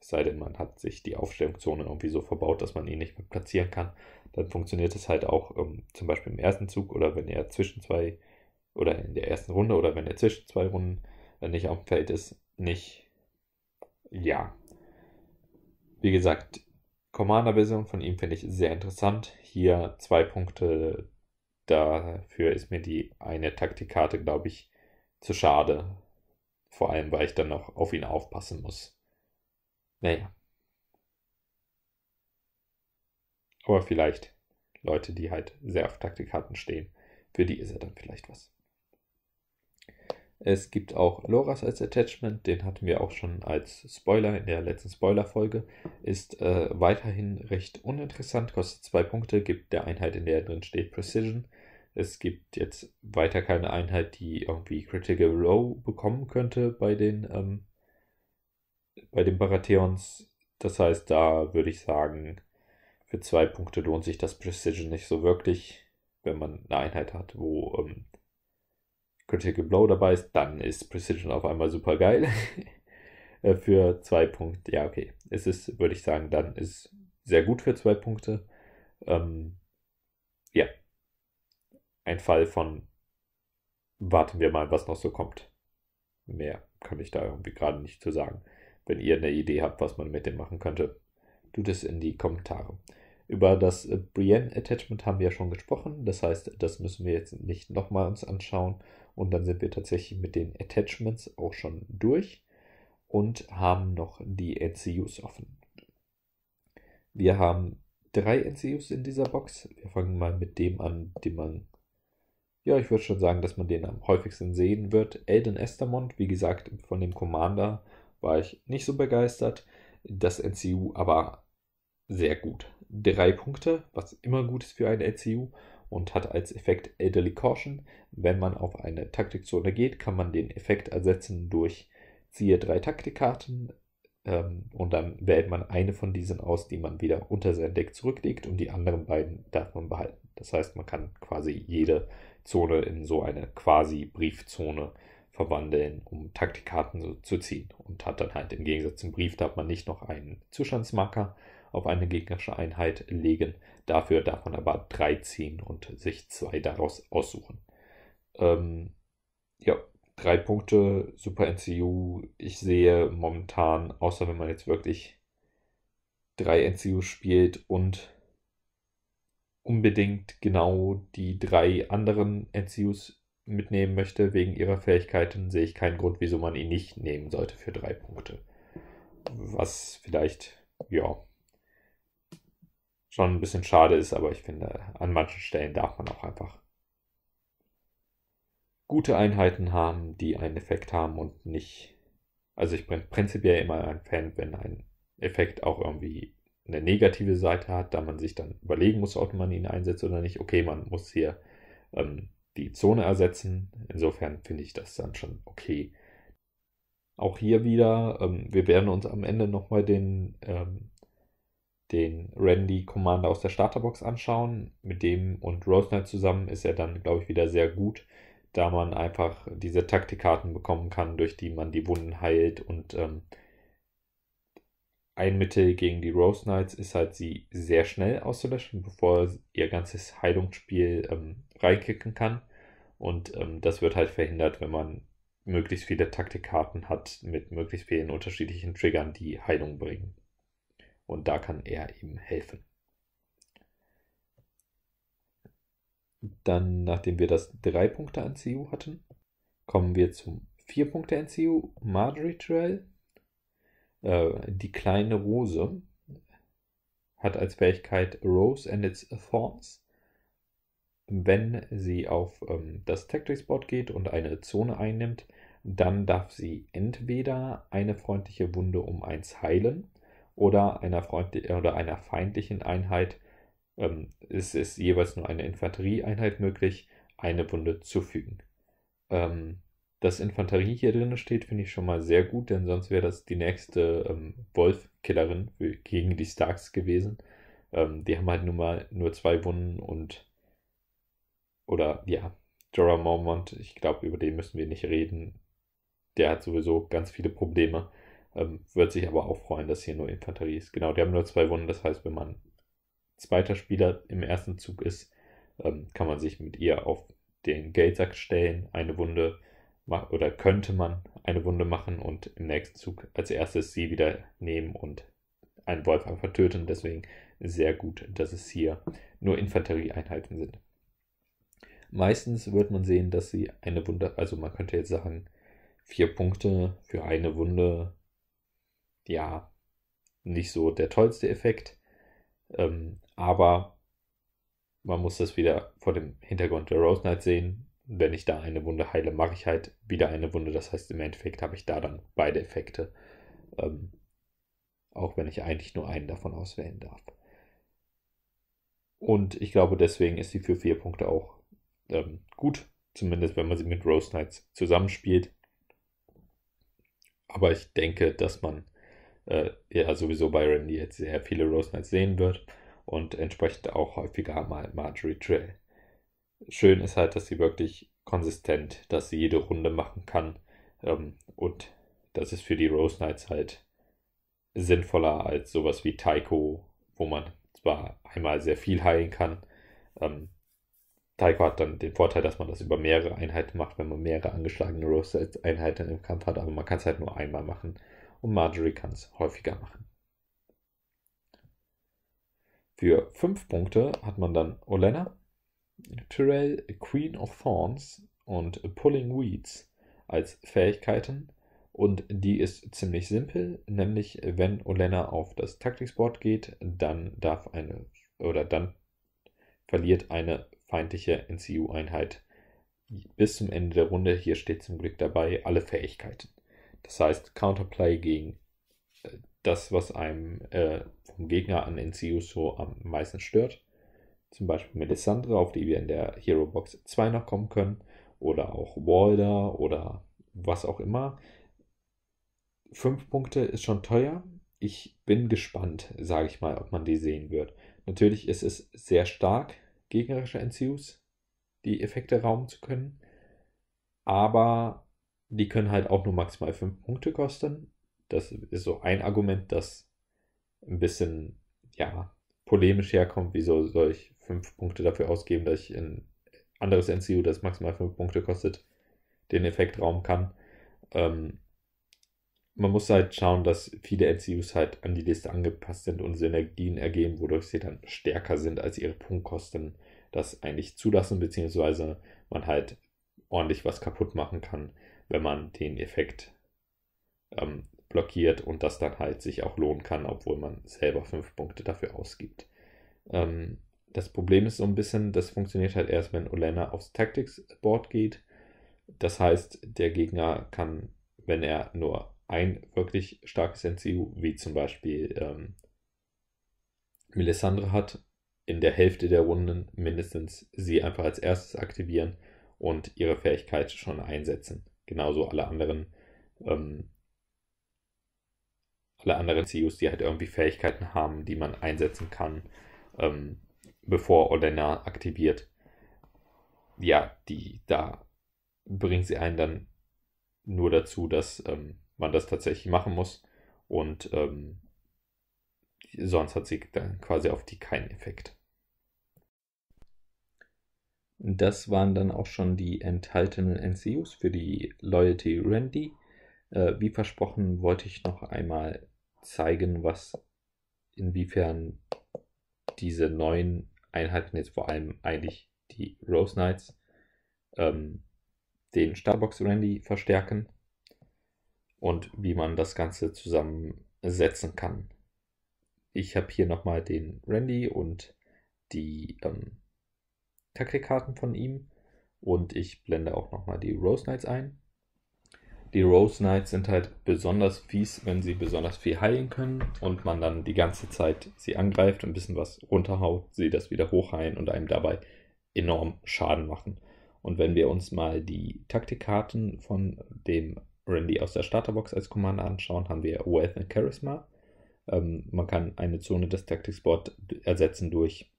Es sei denn, man hat sich die Aufstellungszone irgendwie so verbaut, dass man ihn nicht mehr platzieren kann. Dann funktioniert es halt auch ähm, zum Beispiel im ersten Zug oder wenn er zwischen zwei oder in der ersten Runde oder wenn er zwischen zwei Runden äh, nicht auf dem Feld ist, nicht. Ja. Wie gesagt, Commander-Version von ihm finde ich sehr interessant. Hier zwei Punkte. Dafür ist mir die eine Taktikkarte, glaube ich, zu schade. Vor allem, weil ich dann noch auf ihn aufpassen muss. Naja. Aber vielleicht Leute, die halt sehr auf Taktikkarten stehen, für die ist er dann vielleicht was. Es gibt auch Loras als Attachment, den hatten wir auch schon als Spoiler in der letzten Spoiler-Folge. Ist äh, weiterhin recht uninteressant, kostet zwei Punkte, gibt der Einheit, in der drin steht, Precision. Es gibt jetzt weiter keine Einheit, die irgendwie Critical Row bekommen könnte bei den, ähm, bei den Baratheons. Das heißt, da würde ich sagen, für zwei Punkte lohnt sich das Precision nicht so wirklich, wenn man eine Einheit hat, wo ähm, Critical Blow dabei ist, dann ist Precision auf einmal super geil. (laughs) Äh, für zwei Punkte, ja, okay. Es ist, würde ich sagen, dann ist sehr gut für zwei Punkte. Ähm, ja. Ein Fall von warten wir mal, was noch so kommt. Mehr kann ich da irgendwie gerade nicht zu sagen. Wenn ihr eine Idee habt, was man mit dem machen könnte, tut es in die Kommentare. Über das äh, Brienne-Attachment haben wir ja schon gesprochen. Das heißt, das müssen wir jetzt nicht nochmal uns anschauen. Und dann sind wir tatsächlich mit den Attachments auch schon durch und haben noch die NCUs offen. Wir haben drei NCUs in dieser Box. Wir fangen mal mit dem an, den man, ja, ich würde schon sagen, dass man den am häufigsten sehen wird. Elden Estamont, wie gesagt, von dem Commander war ich nicht so begeistert. Das NCU aber sehr gut. Drei Punkte, was immer gut ist für einen LCU und hat als Effekt Elderly Caution. Wenn man auf eine Taktikzone geht, kann man den Effekt ersetzen durch ziehe drei Taktikkarten ähm, und dann wählt man eine von diesen aus, die man wieder unter sein Deck zurücklegt und die anderen beiden darf man behalten. Das heißt, man kann quasi jede Zone in so eine quasi Briefzone verwandeln, um Taktikkarten so zu ziehen und hat dann halt im Gegensatz zum Brief, da hat man nicht noch einen Zustandsmarker, auf eine gegnerische Einheit legen. Dafür darf man aber drei ziehen und sich zwei daraus aussuchen. Ähm, ja, drei Punkte, Super NCU. Ich sehe momentan, außer wenn man jetzt wirklich drei NCU spielt und unbedingt genau die drei anderen NCUs mitnehmen möchte, wegen ihrer Fähigkeiten, sehe ich keinen Grund, wieso man ihn nicht nehmen sollte für drei Punkte. Was vielleicht, ja, schon ein bisschen schade ist, aber ich finde, an manchen Stellen darf man auch einfach gute Einheiten haben, die einen Effekt haben und nicht. Also ich bin prinzipiell immer ein Fan, wenn ein Effekt auch irgendwie eine negative Seite hat, da man sich dann überlegen muss, ob man ihn einsetzt oder nicht. Okay, man muss hier ähm, die Zone ersetzen. Insofern finde ich das dann schon okay. Auch hier wieder, ähm, wir werden uns am Ende nochmal den ähm, den Randy Commander aus der Starterbox anschauen. Mit dem und Rose Knight zusammen ist er dann, glaube ich, wieder sehr gut, da man einfach diese Taktikkarten bekommen kann, durch die man die Wunden heilt. Und ähm, ein Mittel gegen die Rose Knights ist halt, sie sehr schnell auszulöschen, bevor ihr ganzes Heilungsspiel ähm, reinkicken kann. Und ähm, das wird halt verhindert, wenn man möglichst viele Taktikkarten hat mit möglichst vielen unterschiedlichen Triggern, die Heilung bringen. Und da kann er ihm helfen. Dann, nachdem wir das 3-Punkte-NCU hatten, kommen wir zum 4-Punkte-NCU, Marjorie Trail. Äh, die kleine Rose hat als Fähigkeit Rose and its Thorns. Wenn sie auf ähm, das Tactics-Board geht und eine Zone einnimmt, dann darf sie entweder eine freundliche Wunde um 1 heilen oder einer, oder einer feindlichen Einheit ähm, ist es jeweils nur eine Infanterieeinheit möglich, eine Wunde zufügen. Ähm, dass Infanterie hier drin steht, finde ich schon mal sehr gut, denn sonst wäre das die nächste ähm, Wolf-Killerin gegen die Starks gewesen. Ähm, die haben halt nur mal nur zwei Wunden und oder ja, Jorah Mormont, ich glaube, über den müssen wir nicht reden. Der hat sowieso ganz viele Probleme. Ähm, wird sich aber auch freuen, dass hier nur Infanterie ist. Genau, die haben nur zwei Wunden. Das heißt, wenn man zweiter Spieler im ersten Zug ist, ähm, kann man sich mit ihr auf den Geldsack stellen, eine Wunde machen oder könnte man eine Wunde machen und im nächsten Zug als erstes sie wieder nehmen und einen Wolf einfach töten. Deswegen sehr gut, dass es hier nur Infanterieeinheiten sind. Meistens wird man sehen, dass sie eine Wunde, also man könnte jetzt sagen, vier Punkte für eine Wunde ja, nicht so der tollste Effekt. Ähm, aber man muss das wieder vor dem Hintergrund der Rose Knight sehen. Wenn ich da eine Wunde heile, mache ich halt wieder eine Wunde. Das heißt, im Endeffekt habe ich da dann beide Effekte. Ähm, auch wenn ich eigentlich nur einen davon auswählen darf. Und ich glaube, deswegen ist sie für vier Punkte auch ähm, gut. Zumindest wenn man sie mit Rose Knights zusammenspielt. Aber ich denke, dass man äh, ja sowieso bei Randy jetzt sehr viele Rose Knights sehen wird und entsprechend auch häufiger mal Marjorie Trail. Schön ist halt, dass sie wirklich konsistent, dass sie jede Runde machen kann ähm, und das ist für die Rose Knights halt sinnvoller als sowas wie Taiko, wo man zwar einmal sehr viel heilen kann, ähm, Taiko hat dann den Vorteil, dass man das über mehrere Einheiten macht, wenn man mehrere angeschlagene Rose-Einheiten im Kampf hat, aber man kann es halt nur einmal machen und Marjorie kann es häufiger machen. Für fünf Punkte hat man dann Olenna, Tyrell, Queen of Thorns und Pulling Weeds als Fähigkeiten und die ist ziemlich simpel, nämlich wenn Olenna auf das Taktikboard geht, dann darf eine oder dann verliert eine feindliche NCU-Einheit bis zum Ende der Runde, hier steht zum Glück dabei, alle Fähigkeiten. Das heißt, Counterplay gegen äh, das, was einem äh, vom Gegner an NCUs so am meisten stört. Zum Beispiel Melisandre, auf die wir in der Hero Box 2 noch kommen können. Oder auch Walder oder was auch immer. Fünf Punkte ist schon teuer. Ich bin gespannt, sage ich mal, ob man die sehen wird. Natürlich ist es sehr stark, gegnerische NCUs die Effekte rauben zu können. Aber die können halt auch nur maximal 5 Punkte kosten. Das ist so ein Argument, das ein bisschen, ja, polemisch herkommt. Wieso soll ich 5 Punkte dafür ausgeben, dass ich ein anderes NCU, das maximal 5 Punkte kostet, den Effekt raumen kann? Ähm, man muss halt schauen, dass viele NCUs halt an die Liste angepasst sind und Synergien ergeben, wodurch sie dann stärker sind als ihre Punktkosten. Das eigentlich zulassen, beziehungsweise man halt ordentlich was kaputt machen kann wenn man den Effekt ähm, blockiert und das dann halt sich auch lohnen kann, obwohl man selber fünf Punkte dafür ausgibt. Ähm, das Problem ist so ein bisschen, das funktioniert halt erst, wenn Olena aufs Tactics-Board geht. Das heißt, der Gegner kann, wenn er nur ein wirklich starkes NCU, wie zum Beispiel ähm, Melisandre hat, in der Hälfte der Runden mindestens sie einfach als erstes aktivieren und ihre Fähigkeit schon einsetzen genauso alle anderen, ähm, alle anderen CEOs, die halt irgendwie Fähigkeiten haben, die man einsetzen kann, ähm, bevor Olena aktiviert. Ja, die, da bringt sie einen dann nur dazu, dass ähm, man das tatsächlich machen muss und ähm, sonst hat sie dann quasi auf die keinen Effekt. Das waren dann auch schon die enthaltenen NCUs für die Loyalty Randy. Äh, wie versprochen wollte ich noch einmal zeigen, was inwiefern diese neuen Einheiten, jetzt vor allem eigentlich die Rose Knights, ähm, den Starbucks Randy verstärken und wie man das Ganze zusammensetzen kann. Ich habe hier nochmal den Randy und die ähm, Taktikkarten von ihm. Und ich blende auch nochmal die Rose Knights ein. Die Rose Knights sind halt besonders fies, wenn sie besonders viel heilen können und man dann die ganze Zeit sie angreift und ein bisschen was runterhaut, sie das wieder hochheilen und einem dabei enorm Schaden machen. Und wenn wir uns mal die Taktikkarten von dem Randy aus der Starterbox als Commander anschauen, haben wir Wealth and Charisma. Ähm, man kann eine Zone des Taktiksports ersetzen durch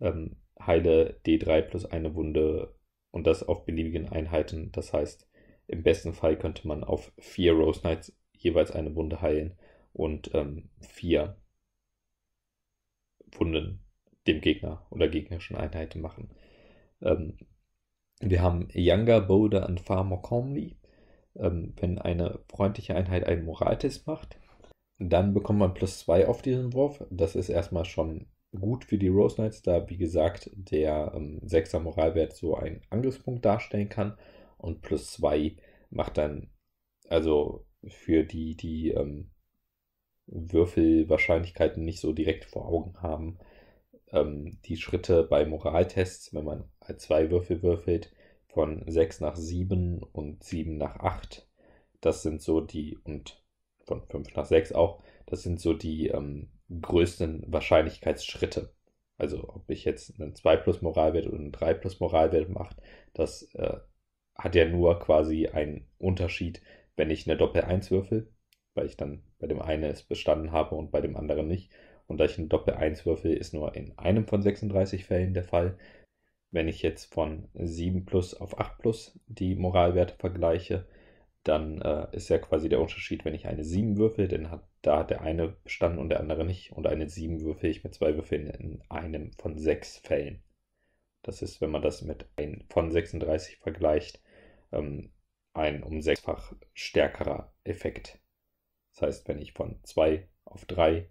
ähm, heile D3 plus eine Wunde und das auf beliebigen Einheiten. Das heißt, im besten Fall könnte man auf vier Rose Knights jeweils eine Wunde heilen und ähm, vier Wunden dem Gegner oder gegnerischen Einheiten machen. Ähm, wir haben Younger, Boulder und Farmer Comley. Ähm, wenn eine freundliche Einheit einen Moraltest macht, dann bekommt man plus 2 auf diesen Wurf. Das ist erstmal schon gut für die Rose Knights, da wie gesagt der ähm, 6er Moralwert so einen Angriffspunkt darstellen kann. Und plus 2 macht dann, also für die, die ähm, Würfelwahrscheinlichkeiten nicht so direkt vor Augen haben, ähm, die Schritte bei Moraltests, wenn man halt zwei Würfel würfelt, von 6 nach 7 und 7 nach 8, das sind so die, und von 5 nach 6 auch, das sind so die ähm, größten Wahrscheinlichkeitsschritte. Also ob ich jetzt einen 2 plus Moralwert oder einen 3 plus Moralwert mache, das äh, hat ja nur quasi einen Unterschied, wenn ich eine Doppel-1 würfel, weil ich dann bei dem einen es bestanden habe und bei dem anderen nicht. Und da ich eine Doppel-1 würfel, ist nur in einem von 36 Fällen der Fall. Wenn ich jetzt von 7 plus auf 8 plus die Moralwerte vergleiche, dann äh, ist ja quasi der Unterschied, wenn ich eine 7 würfel, dann hat da der eine bestanden und der andere nicht. Und eine 7 würfel ich mit zwei Würfeln in einem von sechs Fällen. Das ist, wenn man das mit ein von 36 vergleicht, ähm, ein um sechsfach stärkerer Effekt. Das heißt, wenn ich von 2 auf 3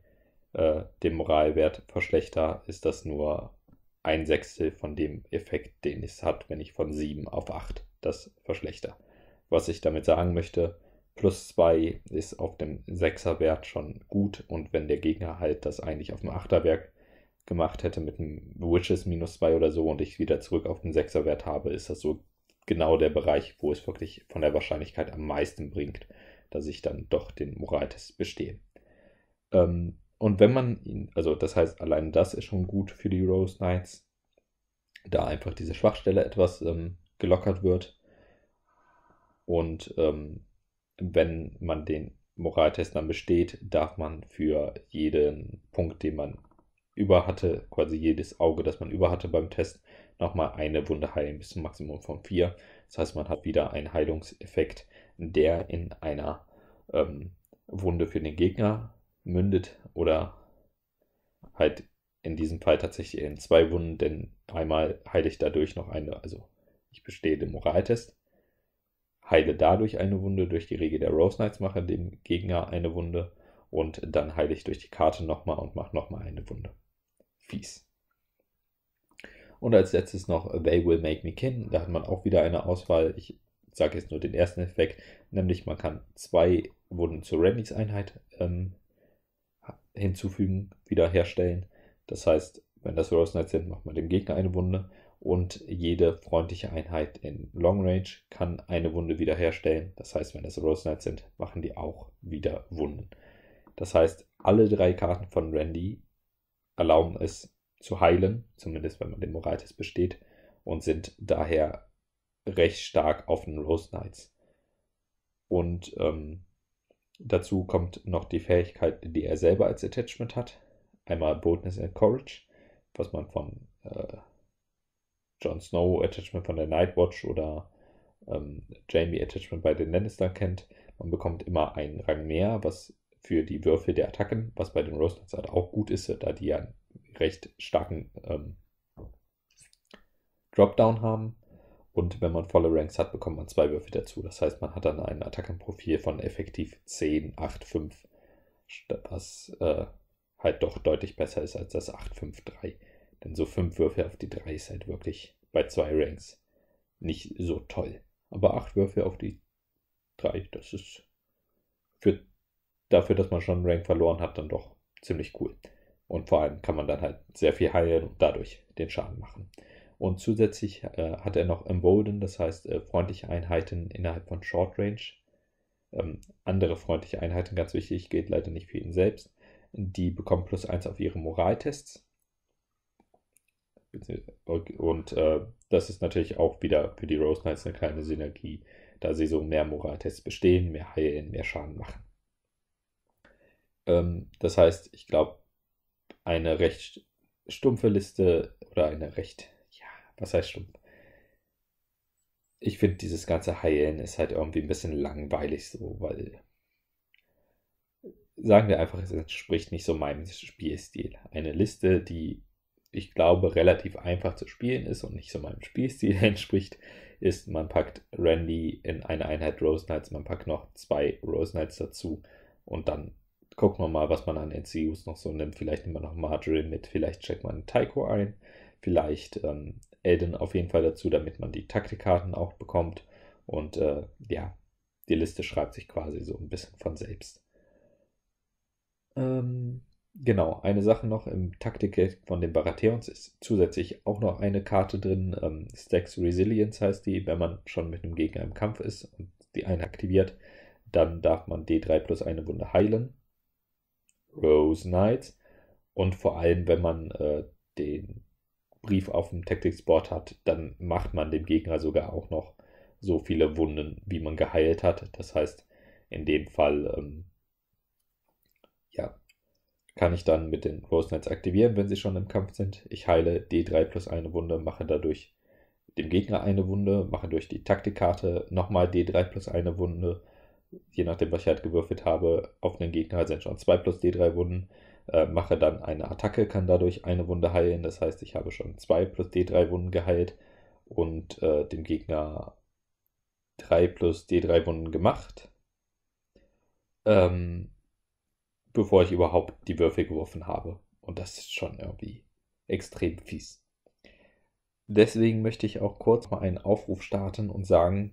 äh, den Moralwert verschlechter, ist das nur ein Sechstel von dem Effekt, den es hat, wenn ich von 7 auf 8 das verschlechter was ich damit sagen möchte. Plus 2 ist auf dem 6er Wert schon gut und wenn der Gegner halt das eigentlich auf dem 8er Wert gemacht hätte mit einem Witches minus 2 oder so und ich wieder zurück auf den 6er Wert habe, ist das so genau der Bereich, wo es wirklich von der Wahrscheinlichkeit am meisten bringt, dass ich dann doch den Moraltest bestehe. Ähm, und wenn man ihn, also das heißt, allein das ist schon gut für die Rose Knights, da einfach diese Schwachstelle etwas ähm, gelockert wird. Und ähm, wenn man den Moraltest dann besteht, darf man für jeden Punkt, den man über hatte, quasi jedes Auge, das man über hatte beim Test, nochmal eine Wunde heilen bis zum Maximum von 4. Das heißt, man hat wieder einen Heilungseffekt, der in einer ähm, Wunde für den Gegner mündet oder halt in diesem Fall tatsächlich in zwei Wunden, denn einmal heile ich dadurch noch eine, also ich bestehe den Moraltest heile dadurch eine Wunde durch die Regel der Rose Knights, mache dem Gegner eine Wunde und dann heile ich durch die Karte nochmal und mache nochmal eine Wunde. Fies. Und als letztes noch They Will Make Me Kin. Da hat man auch wieder eine Auswahl. Ich sage jetzt nur den ersten Effekt, nämlich man kann zwei Wunden zur Remix-Einheit ähm, hinzufügen, wiederherstellen. Das heißt, wenn das Rose Knights sind, macht man dem Gegner eine Wunde und jede freundliche Einheit in Long Range kann eine Wunde wiederherstellen. Das heißt, wenn das Rose Knights sind, machen die auch wieder Wunden. Das heißt, alle drei Karten von Randy erlauben es zu heilen, zumindest wenn man den Moraitis besteht, und sind daher recht stark auf den Rose Knights. Und ähm, dazu kommt noch die Fähigkeit, die er selber als Attachment hat. Einmal Boldness and Courage, was man von äh, Jon Snow Attachment von der Nightwatch oder ähm, Jamie Attachment bei den Lannister kennt. Man bekommt immer einen Rang mehr, was für die Würfel der Attacken, was bei den Rosenuts halt auch gut ist, da die ja einen recht starken ähm, Dropdown haben. Und wenn man volle Ranks hat, bekommt man zwei Würfel dazu. Das heißt, man hat dann ein Attackenprofil von effektiv 10, 8, 5, was äh, halt doch deutlich besser ist als das 8, 5, 3 denn so fünf Würfe auf die drei ist halt wirklich bei zwei Ranks nicht so toll. Aber acht Würfe auf die drei, das ist für, dafür, dass man schon einen Rank verloren hat, dann doch ziemlich cool. Und vor allem kann man dann halt sehr viel heilen und dadurch den Schaden machen. Und zusätzlich äh, hat er noch Embolden, das heißt äh, freundliche Einheiten innerhalb von Short Range. Ähm, andere freundliche Einheiten, ganz wichtig, geht leider nicht für ihn selbst. Die bekommen plus 1 auf ihre Moraltests. Und äh, das ist natürlich auch wieder für die Rose Knights eine kleine Synergie, da sie so mehr Moraltests bestehen, mehr heilen, mehr Schaden machen. Ähm, das heißt, ich glaube, eine recht stumpfe Liste oder eine recht, ja, was heißt stumpf? Ich finde dieses ganze Heilen ist halt irgendwie ein bisschen langweilig so, weil sagen wir einfach, es entspricht nicht so meinem Spielstil. Eine Liste, die ich glaube, relativ einfach zu spielen ist und nicht so meinem Spielstil (laughs) entspricht, ist, man packt Randy in eine Einheit Rose Knights, man packt noch zwei Rose Knights dazu und dann gucken wir mal, was man an NCUs noch so nimmt. Vielleicht nimmt man noch Marjorie mit, vielleicht checkt man Taiko ein, vielleicht ähm, Elden auf jeden Fall dazu, damit man die Taktikkarten auch bekommt. Und äh, ja, die Liste schreibt sich quasi so ein bisschen von selbst. Ähm, Genau, eine Sache noch im Taktik von den Baratheons ist zusätzlich auch noch eine Karte drin. Ähm, Stacks Resilience heißt die, wenn man schon mit einem Gegner im Kampf ist und die eine aktiviert, dann darf man D3 plus eine Wunde heilen. Rose Knights. Und vor allem, wenn man äh, den Brief auf dem Tactics Board hat, dann macht man dem Gegner sogar auch noch so viele Wunden, wie man geheilt hat. Das heißt, in dem Fall ähm, kann ich dann mit den Rose Knights aktivieren, wenn sie schon im Kampf sind. Ich heile D3 plus eine Wunde, mache dadurch dem Gegner eine Wunde, mache durch die Taktikkarte nochmal D3 plus eine Wunde, je nachdem, was ich halt gewürfelt habe, auf den Gegner sind schon 2 plus D3 Wunden, äh, mache dann eine Attacke, kann dadurch eine Wunde heilen, das heißt, ich habe schon 2 plus D3 Wunden geheilt und äh, dem Gegner 3 plus D3 Wunden gemacht. Ähm, bevor ich überhaupt die Würfel geworfen habe. Und das ist schon irgendwie extrem fies. Deswegen möchte ich auch kurz mal einen Aufruf starten und sagen,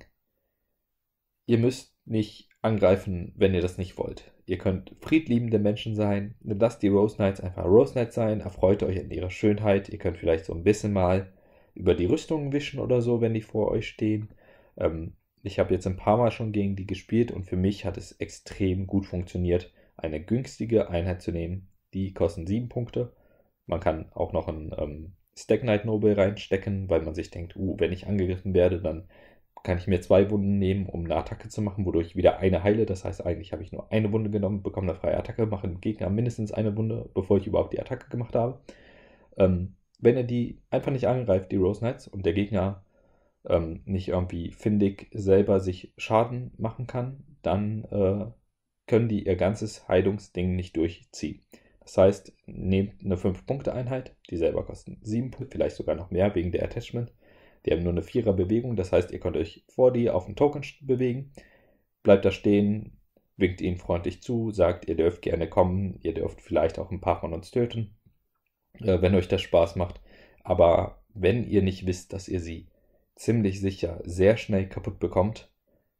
ihr müsst nicht angreifen, wenn ihr das nicht wollt. Ihr könnt friedliebende Menschen sein, lasst die Rose Knights einfach Rose Knights sein, erfreut euch an ihrer Schönheit, ihr könnt vielleicht so ein bisschen mal über die Rüstungen wischen oder so, wenn die vor euch stehen. Ähm, ich habe jetzt ein paar Mal schon gegen die gespielt und für mich hat es extrem gut funktioniert eine günstige Einheit zu nehmen. Die kosten 7 Punkte. Man kann auch noch einen ähm, Stack Knight Noble reinstecken, weil man sich denkt, uh, wenn ich angegriffen werde, dann kann ich mir zwei Wunden nehmen, um eine Attacke zu machen, wodurch ich wieder eine heile. Das heißt, eigentlich habe ich nur eine Wunde genommen, bekomme eine freie Attacke, mache dem Gegner mindestens eine Wunde, bevor ich überhaupt die Attacke gemacht habe. Ähm, wenn er die einfach nicht angreift, die Rose Knights, und der Gegner ähm, nicht irgendwie findig selber sich Schaden machen kann, dann äh, können die ihr ganzes Heilungsding nicht durchziehen. Das heißt, nehmt eine 5-Punkte-Einheit, die selber kosten 7 Punkte, vielleicht sogar noch mehr wegen der Attachment. Die haben nur eine 4er-Bewegung, das heißt, ihr könnt euch vor die auf den Token bewegen, bleibt da stehen, winkt ihnen freundlich zu, sagt, ihr dürft gerne kommen, ihr dürft vielleicht auch ein paar von uns töten, äh, wenn euch das Spaß macht. Aber wenn ihr nicht wisst, dass ihr sie ziemlich sicher sehr schnell kaputt bekommt,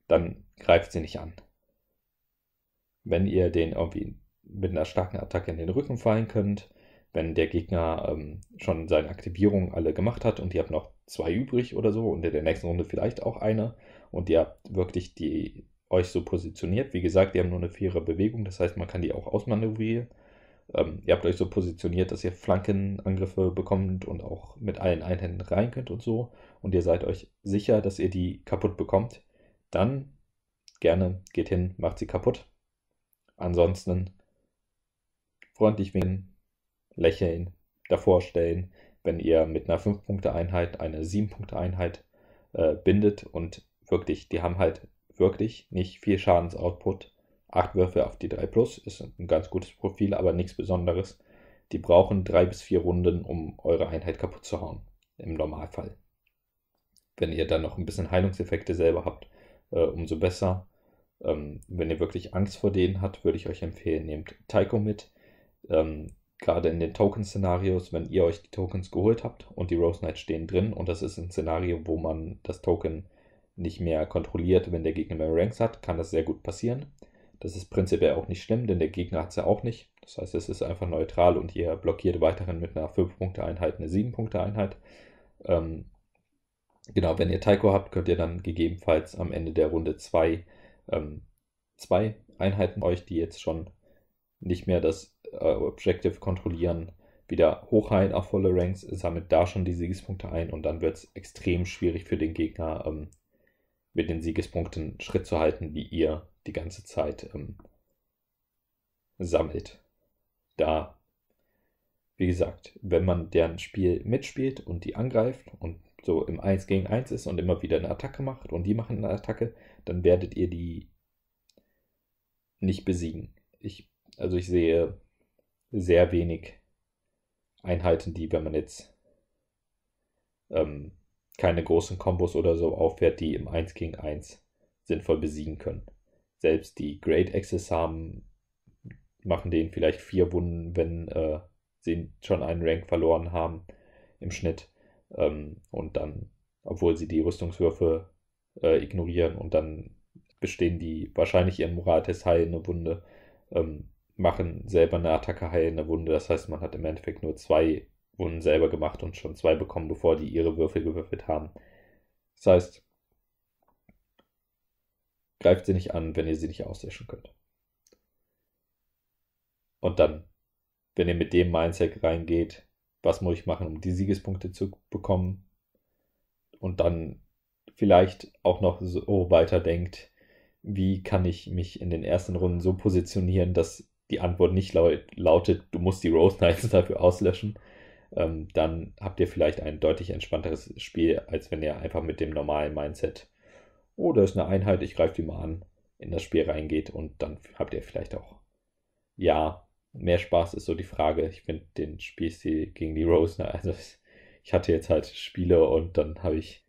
dann greift sie nicht an wenn ihr den irgendwie mit einer starken Attacke in den Rücken fallen könnt, wenn der Gegner ähm, schon seine Aktivierung alle gemacht hat und ihr habt noch zwei übrig oder so und in der nächsten Runde vielleicht auch eine und ihr habt wirklich die euch so positioniert. Wie gesagt, ihr habt nur eine faire Bewegung, das heißt, man kann die auch ausmanövrieren. Ähm, ihr habt euch so positioniert, dass ihr Flankenangriffe bekommt und auch mit allen Einhänden rein könnt und so. Und ihr seid euch sicher, dass ihr die kaputt bekommt. Dann gerne geht hin, macht sie kaputt. Ansonsten freundlich winken, lächeln, davor stellen, wenn ihr mit einer 5-Punkte-Einheit eine 7-Punkte-Einheit äh, bindet und wirklich, die haben halt wirklich nicht viel Schadensoutput. 8 Würfe auf die 3 Plus ist ein ganz gutes Profil, aber nichts Besonderes. Die brauchen 3 bis 4 Runden, um eure Einheit kaputt zu hauen. Im Normalfall. Wenn ihr dann noch ein bisschen Heilungseffekte selber habt, äh, umso besser. Ähm, wenn ihr wirklich Angst vor denen habt, würde ich euch empfehlen, nehmt Taiko mit. Ähm, Gerade in den Token-Szenarios, wenn ihr euch die Tokens geholt habt und die Rose Knights stehen drin und das ist ein Szenario, wo man das Token nicht mehr kontrolliert, wenn der Gegner mehr Ranks hat, kann das sehr gut passieren. Das ist prinzipiell auch nicht schlimm, denn der Gegner hat es ja auch nicht. Das heißt, es ist einfach neutral und ihr blockiert weiterhin mit einer 5-Punkte-Einheit eine 7-Punkte-Einheit. Ähm, genau, wenn ihr Taiko habt, könnt ihr dann gegebenenfalls am Ende der Runde 2 ähm, zwei Einheiten euch, die jetzt schon nicht mehr das äh, Objective kontrollieren, wieder hochheilen auf volle Ranks, sammelt da schon die Siegespunkte ein und dann wird es extrem schwierig für den Gegner, ähm, mit den Siegespunkten Schritt zu halten, die ihr die ganze Zeit ähm, sammelt. Da, wie gesagt, wenn man deren Spiel mitspielt und die angreift und so im 1 gegen 1 ist und immer wieder eine Attacke macht und die machen eine Attacke, dann werdet ihr die nicht besiegen. Ich, also ich sehe sehr wenig Einheiten, die, wenn man jetzt ähm, keine großen Kombos oder so auffährt, die im 1 gegen 1 sinnvoll besiegen können. Selbst die Great Axes haben, machen denen vielleicht vier Wunden, wenn äh, sie schon einen Rank verloren haben im Schnitt. Ähm, und dann, obwohl sie die Rüstungswürfe äh, ignorieren und dann bestehen die wahrscheinlich ihren Moraltest der Wunde, ähm, machen selber eine Attacke Heil in der Wunde. Das heißt, man hat im Endeffekt nur zwei Wunden selber gemacht und schon zwei bekommen, bevor die ihre Würfel gewürfelt haben. Das heißt, greift sie nicht an, wenn ihr sie nicht auslöschen könnt. Und dann, wenn ihr mit dem Mindset reingeht, was muss ich machen, um die Siegespunkte zu bekommen und dann vielleicht auch noch so weiterdenkt, wie kann ich mich in den ersten Runden so positionieren, dass die Antwort nicht lautet, du musst die Rose Knights (laughs) dafür auslöschen, ähm, dann habt ihr vielleicht ein deutlich entspannteres Spiel, als wenn ihr einfach mit dem normalen Mindset, oh, da ist eine Einheit, ich greife die mal an, in das Spiel reingeht und dann habt ihr vielleicht auch, ja, mehr Spaß ist so die Frage. Ich finde den Spielstil gegen die Rose, ne? also ich hatte jetzt halt Spiele und dann habe ich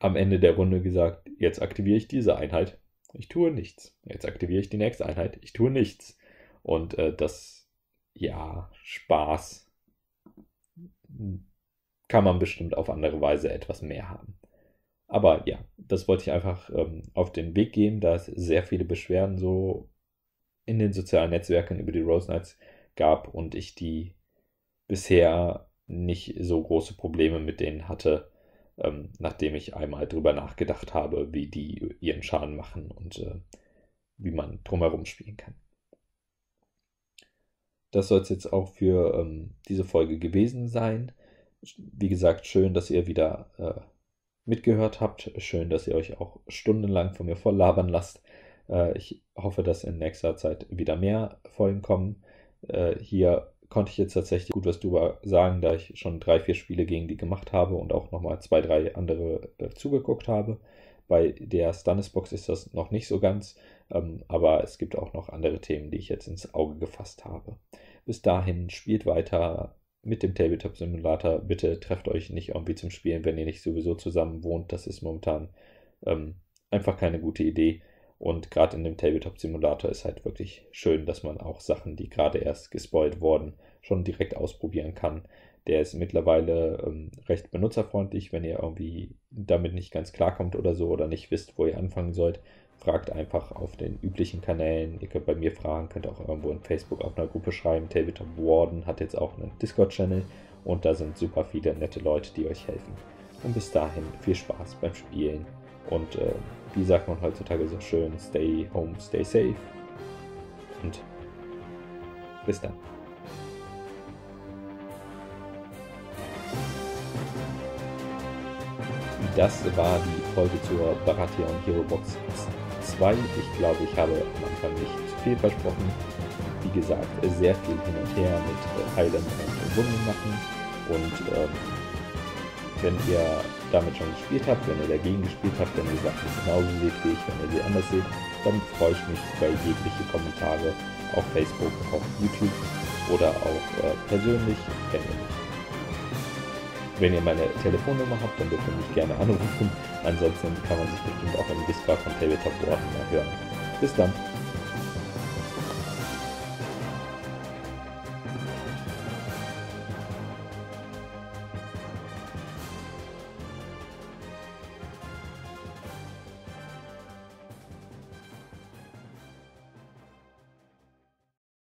am Ende der Runde gesagt, jetzt aktiviere ich diese Einheit, ich tue nichts. Jetzt aktiviere ich die nächste Einheit, ich tue nichts. Und äh, das, ja, Spaß kann man bestimmt auf andere Weise etwas mehr haben. Aber ja, das wollte ich einfach ähm, auf den Weg geben, da es sehr viele Beschwerden so in den sozialen Netzwerken über die Rose Knights gab und ich die bisher nicht so große Probleme mit denen hatte, ähm, nachdem ich einmal drüber nachgedacht habe, wie die ihren Schaden machen und äh, wie man drumherum spielen kann. Das soll es jetzt auch für ähm, diese Folge gewesen sein. Wie gesagt, schön, dass ihr wieder äh, mitgehört habt. Schön, dass ihr euch auch stundenlang von mir volllabern lasst. Äh, ich hoffe, dass in nächster Zeit wieder mehr Folgen kommen. Äh, hier konnte ich jetzt tatsächlich gut was drüber sagen, da ich schon drei, vier Spiele gegen die gemacht habe und auch nochmal zwei, drei andere äh, zugeguckt habe. Bei der Stannisbox ist das noch nicht so ganz, ähm, aber es gibt auch noch andere Themen, die ich jetzt ins Auge gefasst habe. Bis dahin spielt weiter mit dem Tabletop Simulator. Bitte trefft euch nicht irgendwie zum Spielen, wenn ihr nicht sowieso zusammen wohnt. Das ist momentan ähm, einfach keine gute Idee. Und gerade in dem Tabletop-Simulator ist halt wirklich schön, dass man auch Sachen, die gerade erst gespoilt wurden, schon direkt ausprobieren kann. Der ist mittlerweile ähm, recht benutzerfreundlich, wenn ihr irgendwie damit nicht ganz klarkommt oder so oder nicht wisst, wo ihr anfangen sollt. Fragt einfach auf den üblichen Kanälen. Ihr könnt bei mir fragen, könnt auch irgendwo in Facebook auf einer Gruppe schreiben. Tabletop Warden hat jetzt auch einen Discord-Channel und da sind super viele nette Leute, die euch helfen. Und bis dahin viel Spaß beim Spielen. Und äh, wie sagt man heutzutage so schön, stay home, stay safe. Und bis dann. Das war die Folge zur Baratheon Hero Box 2. Ich glaube, ich habe am Anfang nicht zu viel versprochen. Wie gesagt, sehr viel hin und her mit Heilen und Wunden machen. Und ähm, wenn ihr damit schon gespielt habt, wenn ihr dagegen gespielt habt, wenn ihr Sachen genauso seht wie ich, wenn ihr sie anders seht, dann freue ich mich über jegliche Kommentare auf Facebook, auf YouTube oder auch äh, persönlich, wenn ihr mich wenn ihr meine Telefonnummer habt, dann dürft ihr mich gerne anrufen. Ansonsten kann man sich bestimmt auch im Whisper von Tabletop Ordner hören. Bis dann.